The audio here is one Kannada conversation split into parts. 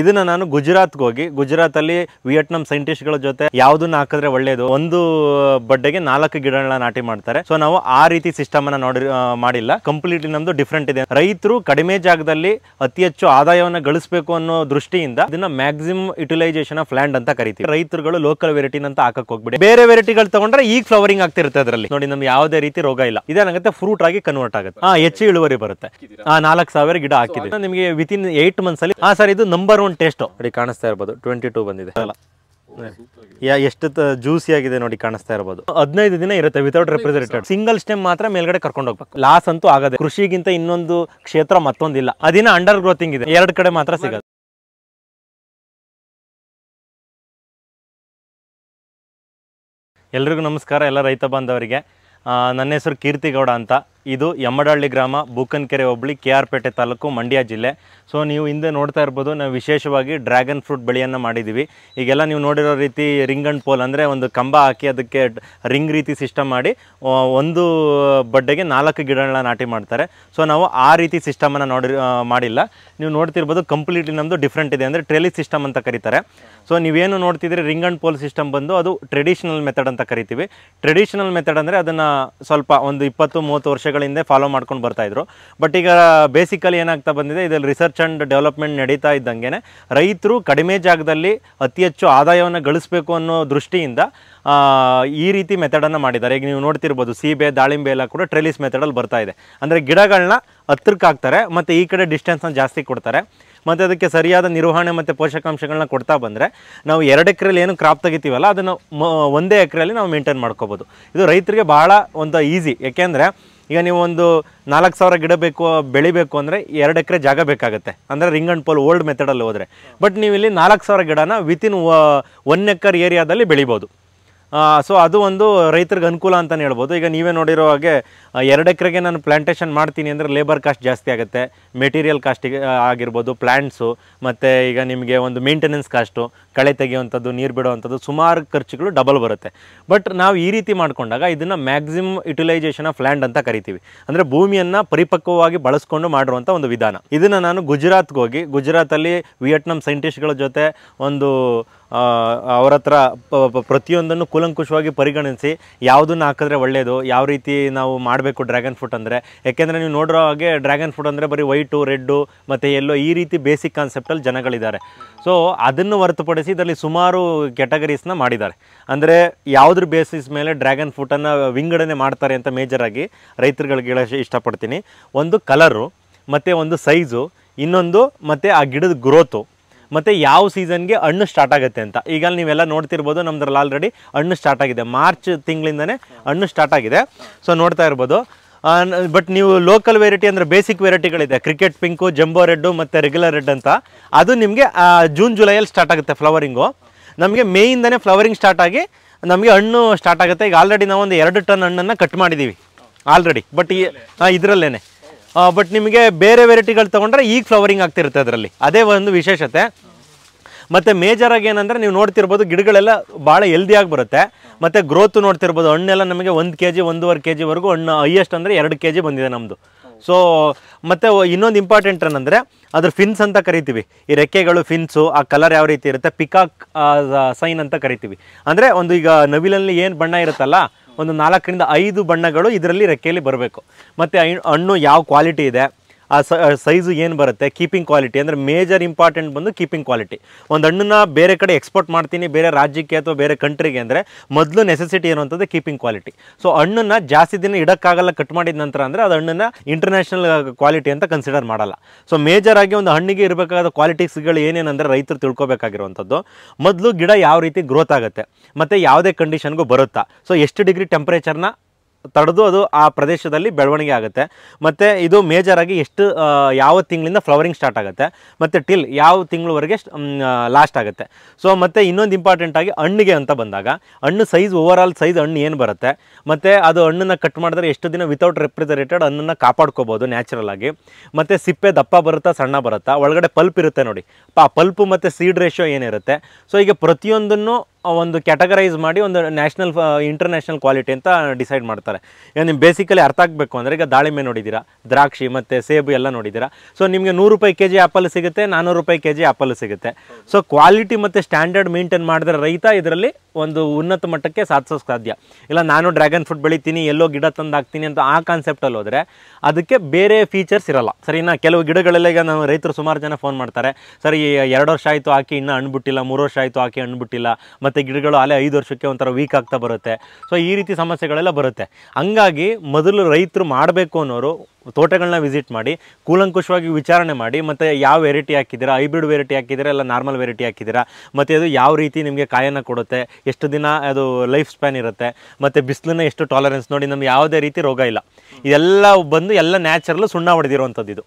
ಇದನ್ನ ನಾನು ಗುಜರಾತ್ಗೆ ಹೋಗಿ ಗುಜರಾತ್ ವಿಯೆಟ್ನಾಂ ಸೈಂಟಿಸ್ಟ್ ಸೈಂಟಿಸ್ಟ್ಗಳ ಜೊತೆ ಯಾವುದನ್ನ ಹಾಕಿದ್ರೆ ಒಳ್ಳೆಯದು ಒಂದು ಬಡ್ಡೆಗೆ ನಾಲ್ಕು ಗಿಡಗಳನ್ನ ನಾಟಿ ಮಾಡ್ತಾರೆ ಸೊ ನಾವು ಆ ರೀತಿ ಸಿಸ್ಟಮ್ ಅನ್ನ ನೋಡಿ ಮಾಡಿಲ್ಲ ಕಂಪ್ಲೀಟ್ಲಿ ನಮ್ದು ಡಿಫ್ರೆಂಟ್ ಇದೆ ರೈತರು ಕಡಿಮೆ ಜಾಗದಲ್ಲಿ ಅತಿ ಹೆಚ್ಚು ಆದಾಯವನ್ನು ಗಳಿಸಬೇಕು ಅನ್ನೋ ದೃಷ್ಟಿಯಿಂದ ಇದನ್ನ ಮ್ಯಾಕ್ಸಿಮಮ್ ಯುಟಿಲೈಸೇಷನ್ ಆಫ್ ಲ್ಯಾಂಡ್ ಅಂತ ಕರಿತೀವಿ ರೈತರುಗಳು ಲೋಕಲ್ ವೆರೈಟಿ ಅಂತ ಹಾಕಕ್ ಹೋಗ್ಬಿಡಿ ಬೇರೆ ವೆರೈಟಿಗಳು ತಗೊಂಡ್ರೆ ಈಗ ಫ್ಲವರಿಂಗ್ ಆಗ್ತಿರುತ್ತೆ ಅದರಲ್ಲಿ ನೋಡಿ ನಮ್ಗೆ ಯಾವುದೇ ರೀತಿ ರೋಗ ಇಲ್ಲ ಇದೇನಾಗುತ್ತೆ ಫ್ರೂಟ್ ಆಗಿ ಕನ್ವರ್ಟ್ ಆಗುತ್ತೆ ಹೆಚ್ಚು ಇಳುವರಿ ಬರುತ್ತೆ ಆ ನಾಲ್ಕು ಸಾವಿರ ಗಿಡ ಹಾಕಿದೆ ನಿಮಗೆ ವಿತ್ ಇನ್ ಏಟ್ ಮಂತ್ಸ್ ಅಲ್ಲಿ ಹಾ ಸರ್ ಇದು ನಂಬರ್ ಒಂದು ಟೇಸ್ಟ್ ನೋಡಿ ಕಾಣಿಸ್ತಾ ಇರ್ಬೋದು ಟ್ವೆಂಟಿ ಟೂ ಬಂದಿದೆ ಎಷ್ಟು ಜ್ಯೂಸಿ ಆಗಿದೆ ನೋಡಿ ಕಾಣಿಸ್ತಾ ಇರಬಹುದು ಹದಿನೈದು ದಿನ ಇರುತ್ತೆ ವಿತೌಟ್ ರೆಫ್ರಿಜರೇಟೆಡ್ ಸಿಂಗಲ್ ಸ್ಟೆಮ್ ಮಾತ್ರ ಮೇಲ್ಗಡೆ ಕರ್ಕೊಂಡು ಹೋಗ್ಬೇಕು ಲಾಸ್ ಅಂತೂ ಆಗದೆ ಕೃಷಿಗಿಂತ ಇನ್ನೊಂದು ಕ್ಷೇತ್ರ ಮತ್ತೊಂದಿಲ್ಲ ಅದಿನ ಅಂಡರ್ ಗ್ರೋತಿಂಗ್ ಇದೆ ಎರಡು ಕಡೆ ಮಾತ್ರ ಸಿಗದು ಎಲ್ರಿಗೂ ನಮಸ್ಕಾರ ಎಲ್ಲ ರೈತ ಬಾಂಧವರಿಗೆ ನನ್ನ ಹೆಸರು ಕೀರ್ತಿಗೌಡ ಅಂತ ಇದು ಯಮ್ಮಡಹಳ್ಳಿ ಗ್ರಾಮ ಬೂಕನ್ಕೆರೆ ಹೋಬಳಿ ಕೆ ಆರ್ ಪೇಟೆ ತಾಲೂಕು ಮಂಡ್ಯ ಜಿಲ್ಲೆ ಸೊ ನೀವು ಹಿಂದೆ ನೋಡ್ತಾ ಇರ್ಬೋದು ನಾವು ವಿಶೇಷವಾಗಿ ಡ್ರ್ಯಾಗನ್ ಫ್ರೂಟ್ ಬೆಳೆಯನ್ನು ಮಾಡಿದ್ದೀವಿ ಈಗೆಲ್ಲ ನೀವು ನೋಡಿರೋ ರೀತಿ ರಿಂಗ್ ಅಂಡ್ ಪೋಲ್ ಅಂದರೆ ಒಂದು ಕಂಬ ಹಾಕಿ ಅದಕ್ಕೆ ರಿಂಗ್ ರೀತಿ ಸಿಸ್ಟಮ್ ಮಾಡಿ ಒಂದು ಬಡ್ಡೆಗೆ ನಾಲ್ಕು ಗಿಡಗಳನ್ನ ನಾಟಿ ಮಾಡ್ತಾರೆ ಸೊ ನಾವು ಆ ರೀತಿ ಸಿಸ್ಟಮನ್ನು ನೋಡಿ ಮಾಡಿಲ್ಲ ನೀವು ನೋಡ್ತಿರ್ಬೋದು ಕಂಪ್ಲೀಟ್ಲಿ ನಮ್ಮದು ಡಿಫ್ರೆಂಟ್ ಇದೆ ಅಂದರೆ ಟ್ರೆಲಿ ಸಿಸ್ಟಮ್ ಅಂತ ಕರೀತಾರೆ ಸೊ ನೀವೇನು ನೋಡ್ತಿದ್ರೆ ರಿಂಗ್ ಅಂಡ್ ಪೋಲ್ ಸಿಸ್ಟಮ್ ಬಂದು ಅದು ಟ್ರೆಡಿಷನಲ್ ಮೆಥಡ್ ಅಂತ ಕರಿತೀವಿ ಟ್ರೆಡಿಷನಲ್ ಮೆಥಡ್ ಅಂದರೆ ಅದನ್ನು ಸ್ವಲ್ಪ ಒಂದು ಇಪ್ಪತ್ತು ಮೂವತ್ತು ವರ್ಷ ವರ್ಷಗಳಿಂದ ಫಾಲೋ ಮಾಡ್ಕೊಂಡು ಬರ್ತಾಯಿದ್ರು ಬಟ್ ಈಗ ಬೇಸಿಕಲಿ ಏನಾಗ್ತಾ ಬಂದಿದೆ ಇದರಲ್ಲಿ ರಿಸರ್ಚ್ ಆ್ಯಂಡ್ ಡೆವಲಪ್ಮೆಂಟ್ ನಡೀತಾ ಇದ್ದಂಗೆ ರೈತರು ಕಡಿಮೆ ಜಾಗದಲ್ಲಿ ಅತಿ ಹೆಚ್ಚು ಆದಾಯವನ್ನು ಗಳಿಸಬೇಕು ಅನ್ನೋ ದೃಷ್ಟಿಯಿಂದ ಈ ರೀತಿ ಮೆಥಡನ್ನು ಮಾಡಿದ್ದಾರೆ ಈಗ ನೀವು ನೋಡ್ತಿರ್ಬೋದು ಸೀಬೆ ದಾಳಿಂಬೆ ಎಲ್ಲ ಕೂಡ ಟ್ರೆಲಿಸ್ ಮೆಥಡಲ್ಲಿ ಬರ್ತಾ ಇದೆ ಅಂದರೆ ಗಿಡಗಳನ್ನ ಹತ್ತಿರಕ್ಕೆ ಹಾಕ್ತಾರೆ ಮತ್ತು ಈ ಕಡೆ ಡಿಸ್ಟೆನ್ಸ್ನ ಜಾಸ್ತಿ ಕೊಡ್ತಾರೆ ಮತ್ತು ಅದಕ್ಕೆ ಸರಿಯಾದ ನಿರ್ವಹಣೆ ಮತ್ತು ಪೋಷಕಾಂಶಗಳನ್ನ ಕೊಡ್ತಾ ಬಂದರೆ ನಾವು ಎರಡು ಎಕರೆಯಲ್ಲಿ ಏನು ಕ್ರಾಪ್ ತೆಗಿತೀವಲ್ಲ ಅದನ್ನು ಒಂದೇ ಎಕರೆಯಲ್ಲಿ ನಾವು ಮೇಂಟೈನ್ ಮಾಡ್ಕೋಬೋದು ಇದು ರೈತರಿಗೆ ಬಹಳ ಒಂದು ಈಸಿ ಯಾಕೆಂದರೆ ಈಗ ನೀವು ಒಂದು ನಾಲ್ಕು ಸಾವಿರ ಗಿಡ ಬೇಕು ಬೆಳಿಬೇಕು ಅಂದರೆ ಎರಡು ಎಕರೆ ಜಾಗ ಬೇಕಾಗುತ್ತೆ ಅಂದರೆ ರಿಂಗ್ ಆ್ಯಂಡ್ ಪೋಲ್ ಓಲ್ಡ್ ಮೆಥಡಲ್ಲಿ ಹೋದರೆ ಬಟ್ ನೀವು ಇಲ್ಲಿ ನಾಲ್ಕು ಸಾವಿರ ಗಿಡನ ವಿತಿನ್ ಒನ್ ಎಕರ್ ಏರಿಯಾದಲ್ಲಿ ಬೆಳಿಬೋದು ಸೊ ಅದು ಒಂದು ರೈತರಿಗೆ ಅನುಕೂಲ ಅಂತಲೇ ಹೇಳ್ಬೋದು ಈಗ ನೀವೇ ನೋಡಿರೋ ಹಾಗೆ ಎರಡು ಎಕರೆಗೆ ನಾನು ಪ್ಲ್ಯಾಂಟೇಷನ್ ಮಾಡ್ತೀನಿ ಅಂದರೆ ಲೇಬರ್ ಕಾಸ್ಟ್ ಜಾಸ್ತಿ ಆಗುತ್ತೆ ಮೆಟೀರಿಯಲ್ ಕಾಸ್ಟಿಗೆ ಆಗಿರ್ಬೋದು ಪ್ಲ್ಯಾಂಟ್ಸು ಮತ್ತು ಈಗ ನಿಮಗೆ ಒಂದು ಮೇಂಟೆನೆನ್ಸ್ ಕಾಸ್ಟು ಕಳೆ ತೆಗೆಯುವಂಥದ್ದು ನೀರು ಬಿಡುವಂಥದ್ದು ಸುಮಾರು ಖರ್ಚುಗಳು ಡಬಲ್ ಬರುತ್ತೆ ಬಟ್ ನಾವು ಈ ರೀತಿ ಮಾಡಿಕೊಂಡಾಗ ಇದನ್ನು ಮ್ಯಾಕ್ಸಿಮಮ್ ಯುಟಿಲೈಸೇಷನ್ ಆಫ್ ಲ್ಯಾಂಡ್ ಅಂತ ಕರಿತೀವಿ ಅಂದರೆ ಭೂಮಿಯನ್ನು ಪರಿಪಕ್ವವಾಗಿ ಬಳಸ್ಕೊಂಡು ಮಾಡಿರುವಂಥ ಒಂದು ವಿಧಾನ ಇದನ್ನು ನಾನು ಗುಜರಾತ್ಗೆ ಹೋಗಿ ಗುಜರಾತಲ್ಲಿ ವಿಯೆಟ್ನಾಮ್ ಸೈಂಟಿಸ್ಟ್ಗಳ ಜೊತೆ ಒಂದು ಅವರ ಹತ್ರ ಪ್ರತಿಯೊಂದನ್ನು ಕೂಲಂಕುಷವಾಗಿ ಪರಿಗಣಿಸಿ ಯಾವುದನ್ನು ಹಾಕಿದ್ರೆ ಒಳ್ಳೆಯದು ಯಾವ ರೀತಿ ನಾವು ಮಾಡಬೇಕು ಡ್ರ್ಯಾಗನ್ ಫ್ರೂಟ್ ಅಂದರೆ ಯಾಕೆಂದರೆ ನೀವು ನೋಡಿರೋ ಹಾಗೆ ಡ್ರ್ಯಾಗನ್ ಫ್ರೂಟ್ ಅಂದರೆ ಬರೀ ವೈಟು ರೆಡ್ಡು ಮತ್ತು ಎಲ್ಲೋ ಈ ರೀತಿ ಬೇಸಿಕ್ ಕಾನ್ಸೆಪ್ಟಲ್ಲಿ ಜನಗಳಿದ್ದಾರೆ ಸೊ ಅದನ್ನು ಹೊರತುಪಡಿಸಿ ಇದರಲ್ಲಿ ಸುಮಾರು ಕ್ಯಾಟಗರೀಸ್ನ ಮಾಡಿದ್ದಾರೆ ಅಂದರೆ ಯಾವುದ್ರ ಬೇಸಿಸ್ ಮೇಲೆ ಡ್ರ್ಯಾಗನ್ ಫ್ರೂಟನ್ನು ವಿಂಗಡಣೆ ಮಾಡ್ತಾರೆ ಅಂತ ಮೇಜರಾಗಿ ರೈತರುಗಳಿಗೆ ಇಷ್ಟಪಡ್ತೀನಿ ಒಂದು ಕಲರು ಮತ್ತು ಒಂದು ಸೈಜು ಇನ್ನೊಂದು ಮತ್ತು ಆ ಗಿಡದ ಗ್ರೋತು ಮತ್ತು ಯಾವ ಸೀಸನ್ಗೆ ಹಣ್ಣು ಸ್ಟಾರ್ಟ್ ಆಗುತ್ತೆ ಅಂತ ಈಗ ನೀವೆಲ್ಲ ನೋಡ್ತಿರ್ಬೋದು ನಮ್ದ್ರಲ್ಲಿ ಆಲ್ರೆಡಿ ಹಣ್ಣು ಸ್ಟಾರ್ಟ್ ಆಗಿದೆ ಮಾರ್ಚ್ ತಿಂಗಳಿಂದನೇ ಹಣ್ಣು ಸ್ಟಾರ್ಟ್ ಆಗಿದೆ ಸೊ ನೋಡ್ತಾ ಇರ್ಬೋದು ಬಟ್ ನೀವು ಲೋಕಲ್ ವೆರೈಟಿ ಅಂದರೆ ಬೇಸಿಕ್ ವೆರೈಟಿಗಳಿದೆ ಕ್ರಿಕೆಟ್ ಪಿಂಕು ಜಂಬೋ ರೆಡ್ಡು ಮತ್ತು ರೆಗ್ಯುಲರ್ ರೆಡ್ ಅಂತ ಅದು ನಿಮಗೆ ಜೂನ್ ಜುಲೈಯಲ್ಲಿ ಸ್ಟಾರ್ಟ್ ಆಗುತ್ತೆ ಫ್ಲವರಿಂಗು ನಮಗೆ ಮೇಯಿಂದನೇ ಫ್ಲವರಿಂಗ್ ಸ್ಟಾರ್ಟ್ ಆಗಿ ನಮಗೆ ಹಣ್ಣು ಸ್ಟಾರ್ಟ್ ಆಗುತ್ತೆ ಈಗ ಆಲ್ರೆಡಿ ನಾವು ಒಂದು ಎರಡು ಟನ್ ಹಣ್ಣನ್ನು ಕಟ್ ಮಾಡಿದ್ದೀವಿ ಆಲ್ರೆಡಿ ಬಟ್ ಈ ಇದರಲ್ಲೇನೆ ಬಟ್ ನಿಮಗೆ ಬೇರೆ ವೆರೈಟಿಗಳು ತೊಗೊಂಡ್ರೆ ಈಗ ಫ್ಲವರಿಂಗ್ ಆಗ್ತಿರುತ್ತೆ ಅದರಲ್ಲಿ ಅದೇ ಒಂದು ವಿಶೇಷತೆ ಮತ್ತು ಮೇಜರಾಗಿ ಏನಂದರೆ ನೀವು ನೋಡ್ತಿರ್ಬೋದು ಗಿಡಗಳೆಲ್ಲ ಭಾಳ ಹೆಲ್ದಿಯಾಗಿ ಬರುತ್ತೆ ಮತ್ತು ಗ್ರೋತ್ ನೋಡ್ತಿರ್ಬೋದು ಹಣ್ಣೆಲ್ಲ ನಮಗೆ ಒಂದು ಕೆ ಜಿ ಒಂದೂವರೆ ಕೆ ಜಿವರೆಗೂ ಹಣ್ಣು ಹೈಯೆಸ್ಟ್ ಅಂದರೆ ಎರಡು ಕೆ ಜಿ ಬಂದಿದೆ ನಮ್ಮದು ಸೊ ಮತ್ತು ಇನ್ನೊಂದು ಇಂಪಾರ್ಟೆಂಟ್ ಏನಂದರೆ ಅದ್ರ ಫಿನ್ಸ್ ಅಂತ ಕರಿತೀವಿ ಈ ರೆಕ್ಕೆಗಳು ಫಿನ್ಸು ಆ ಕಲರ್ ಯಾವ ರೀತಿ ಇರುತ್ತೆ ಪಿಕಾಕ್ ಸೈನ್ ಅಂತ ಕರಿತೀವಿ ಅಂದರೆ ಒಂದು ಈಗ ನವಿಲಲ್ಲಿ ಏನು ಬಣ್ಣ ಇರುತ್ತಲ್ಲ ಒಂದು ನಾಲ್ಕರಿಂದ ಐದು ಬಣ್ಣಗಳು ಇದರಲ್ಲಿ ರೆಕ್ಕೆಯಲ್ಲಿ ಬರಬೇಕು ಮತ್ತು ಹಣ್ಣು ಯಾವ ಕ್ವಾಲಿಟಿ ಇದೆ ಆ ಸೈಜು ಏನು ಬರುತ್ತೆ ಕೀಪಿಂಗ್ ಕ್ವಾಲಿಟಿ ಅಂದರೆ ಮೇಜರ್ ಇಂಪಾರ್ಟೆಂಟ್ ಬಂದು ಕೀಪಿಂಗ್ ಕ್ವಾಲಿಟಿ ಒಂದು ಹಣ್ಣನ್ನು ಬೇರೆ ಕಡೆ ಎಕ್ಸ್ಪೋರ್ಟ್ ಮಾಡ್ತೀನಿ ಬೇರೆ ರಾಜ್ಯಕ್ಕೆ ಅಥವಾ ಬೇರೆ ಕಂಟ್ರಿಗೆ ಅಂದರೆ ಮೊದಲು ನೆಸೆಸಿಟಿ ಏನು ಅಂಥದ್ದು ಕೀಪಿಂಗ್ ಕ್ವಾಲಿಟಿ ಸೊ ಹಣ್ಣನ್ನು ಜಾಸ್ತಿ ದಿನ ಇಡೋಕ್ಕಾಗಲ್ಲ ಕಟ್ ಮಾಡಿದ ನಂತರ ಅಂದರೆ ಅದು ಹಣ್ಣನ್ನು ಇಂಟರ್ನ್ಯಾಷನಲ್ ಕ್ವಾಲಿಟಿ ಅಂತ ಕನ್ಸಿಡರ್ ಮಾಡಲ್ಲ ಸೊ ಮೇಜರ್ ಆಗಿ ಒಂದು ಹಣ್ಣಿಗೆ ಇರಬೇಕಾದ ಕ್ವಾಲಿಟೀಸ್ಗಳು ಏನೇನೆಂದರೆ ರೈತರು ತಿಳ್ಕೊಬೇಕಾಗಿರುವಂಥದ್ದು ಮೊದಲು ಗಿಡ ಯಾವ ರೀತಿ ಗ್ರೋತ್ ಆಗುತ್ತೆ ಮತ್ತು ಯಾವುದೇ ಕಂಡೀಷನ್ಗೂ ಬರುತ್ತಾ ಸೊ ಎಷ್ಟು ಡಿಗ್ರಿ ಟೆಂಪ್ರೇಚರ್ನ ತಡೆದು ಅದು ಆ ಪ್ರದೇಶದಲ್ಲಿ ಬೆಳವಣಿಗೆ ಆಗುತ್ತೆ ಮತ್ತು ಇದು ಮೇಜರಾಗಿ ಎಷ್ಟು ಯಾವ ತಿಂಗಳಿಂದ ಫ್ಲವರಿಂಗ್ ಸ್ಟಾರ್ಟ್ ಆಗುತ್ತೆ ಮತ್ತು ಟಿಲ್ ಯಾವ ತಿಂಗಳವರೆಗೆ ಲಾಸ್ಟ್ ಆಗುತ್ತೆ ಸೊ ಮತ್ತು ಇನ್ನೊಂದು ಇಂಪಾರ್ಟೆಂಟಾಗಿ ಹಣ್ಣಿಗೆ ಅಂತ ಬಂದಾಗ ಹಣ್ಣು ಸೈಜ್ ಓವರ್ ಆಲ್ ಸೈಜ್ ಹಣ್ಣು ಏನು ಬರುತ್ತೆ ಮತ್ತು ಅದು ಹಣ್ಣನ್ನು ಕಟ್ ಮಾಡಿದ್ರೆ ಎಷ್ಟು ದಿನ ವಿತೌಟ್ ರೆಫ್ರಿಜರೇಟೆಡ್ ಹಣ್ಣನ್ನು ಕಾಪಾಡ್ಕೋಬೋದು ನ್ಯಾಚುರಲ್ ಆಗಿ ಮತ್ತು ಸಿಪ್ಪೆ ದಪ್ಪ ಬರುತ್ತಾ ಸಣ್ಣ ಬರುತ್ತಾ ಒಳಗಡೆ ಪಲ್ಪ್ ಇರುತ್ತೆ ನೋಡಿ ಪಾ ಪಲ್ಪು ಮತ್ತು ಸೀಡ್ ರೇಷ್ಯೋ ಏನಿರುತ್ತೆ ಸೊ ಈಗ ಪ್ರತಿಯೊಂದನ್ನು ಒಂದು ಕ್ಯಾಟಗರೈಸ್ ಮಾಡಿ ಒಂದು ನ್ಯಾಷನಲ್ ಇಂಟರ್ನ್ಯಾಷನಲ್ ಕ್ವಾಲಿಟಿ ಅಂತ ಡಿಸೈಡ್ ಮಾಡ್ತಾರೆ ಈಗ ನೀವು ಬೇಸಿಕಲಿ ಅರ್ಥ ಆಗಬೇಕು ಅಂದರೆ ಈಗ ದಾಳಿಂಬೆ ನೋಡಿದ್ದೀರಾ ದ್ರಾಕ್ಷಿ ಮತ್ತು ಸೇಬು ಎಲ್ಲ ನೋಡಿದ್ದೀರಾ ಸೊ ನಿಮಗೆ ನೂರು ರೂಪಾಯಿ ಕೆ ಜಿ ಆ್ಯಪಲ್ ಸಿಗುತ್ತೆ ನಾನ್ನೂರು ರೂಪಾಯಿ ಕೆ ಜಿ ಆ್ಯಪಲ್ ಸಿಗುತ್ತೆ ಸೊ ಕ್ವಾಲಿಟಿ ಮತ್ತು ಸ್ಟ್ಯಾಂಡರ್ಡ್ ಮೇಂಟೈನ್ ಮಾಡಿದ್ರೆ ರೈತ ಇದರಲ್ಲಿ ಒಂದು ಉನ್ನತ ಮಟ್ಟಕ್ಕೆ ಸಾಧಿಸೋಕೆ ಸಾಧ್ಯ ಇಲ್ಲ ನಾನು ಡ್ರ್ಯಾಗನ್ ಫ್ರೂಟ್ ಬೆಳಿತೀನಿ ಎಲ್ಲೋ ಗಿಡ ತಂದು ಹಾಕ್ತೀನಿ ಅಂತ ಆ ಕಾನ್ಸೆಪ್ಟಲ್ಲಿ ಹೋದರೆ ಅದಕ್ಕೆ ಬೇರೆ ಫೀಚರ್ಸ್ ಇರಲ್ಲ ಇನ್ನು ಕೆಲವು ಗಿಡಗಳೆಲ್ಲ ಈಗ ನಾವು ರೈತರು ಸುಮಾರು ಜನ ಫೋನ್ ಮಾಡ್ತಾರೆ ಸರಿ ಎರಡು ವರ್ಷ ಆಯಿತು ಹಾಕಿ ಇನ್ನೂ ಹಣ್ಬಿಟ್ಟಿಲ್ಲ ಮೂರು ವರ್ಷ ಆಯಿತು ಹಾಕಿ ಅಣ್ಬಿಟ್ಟಿಲ್ಲ ಮತ್ತು ಗಿಡಗಳು ಅಲ್ಲೇ ಐದು ವರ್ಷಕ್ಕೆ ಒಂಥರ ವೀಕ್ ಆಗ್ತಾ ಬರುತ್ತೆ ಸೊ ಈ ರೀತಿ ಸಮಸ್ಯೆಗಳೆಲ್ಲ ಬರುತ್ತೆ ಹಂಗಾಗಿ ಮೊದಲು ರೈತರು ಮಾಡಬೇಕು ಅನ್ನೋರು ತೋಟಗಳನ್ನ ವಿಸಿಟ್ ಮಾಡಿ ಕೂಲಂಕುಷವಾಗಿ ವಿಚಾರಣೆ ಮಾಡಿ ಮತ್ತು ಯಾವ ವೆರೈಟಿ ಹಾಕಿದ್ದೀರಾ ಹೈಬ್ರಿಡ್ ವೆರೈಟಿ ಹಾಕಿದ್ದೀರಾ ಇಲ್ಲ ನಾರ್ಮಲ್ ವೆರೈಟಿ ಹಾಕಿದ್ದೀರಾ ಮತ್ತು ಅದು ಯಾವ ರೀತಿ ನಿಮಗೆ ಕಾಯನ್ನು ಕೊಡುತ್ತೆ ಎಷ್ಟು ದಿನ ಅದು ಲೈಫ್ ಸ್ಪ್ಯಾನ್ ಇರುತ್ತೆ ಮತ್ತು ಬಿಸಿಲನ್ನ ಎಷ್ಟು ಟಾಲರೆನ್ಸ್ ನೋಡಿ ನಮ್ಗೆ ಯಾವುದೇ ರೀತಿ ರೋಗ ಇಲ್ಲ ಇದೆಲ್ಲ ಬಂದು ಎಲ್ಲ ನ್ಯಾಚುರಲ್ ಸುಣ್ಣ ಹೊಡೆದಿರುವಂಥದ್ದು ಇದು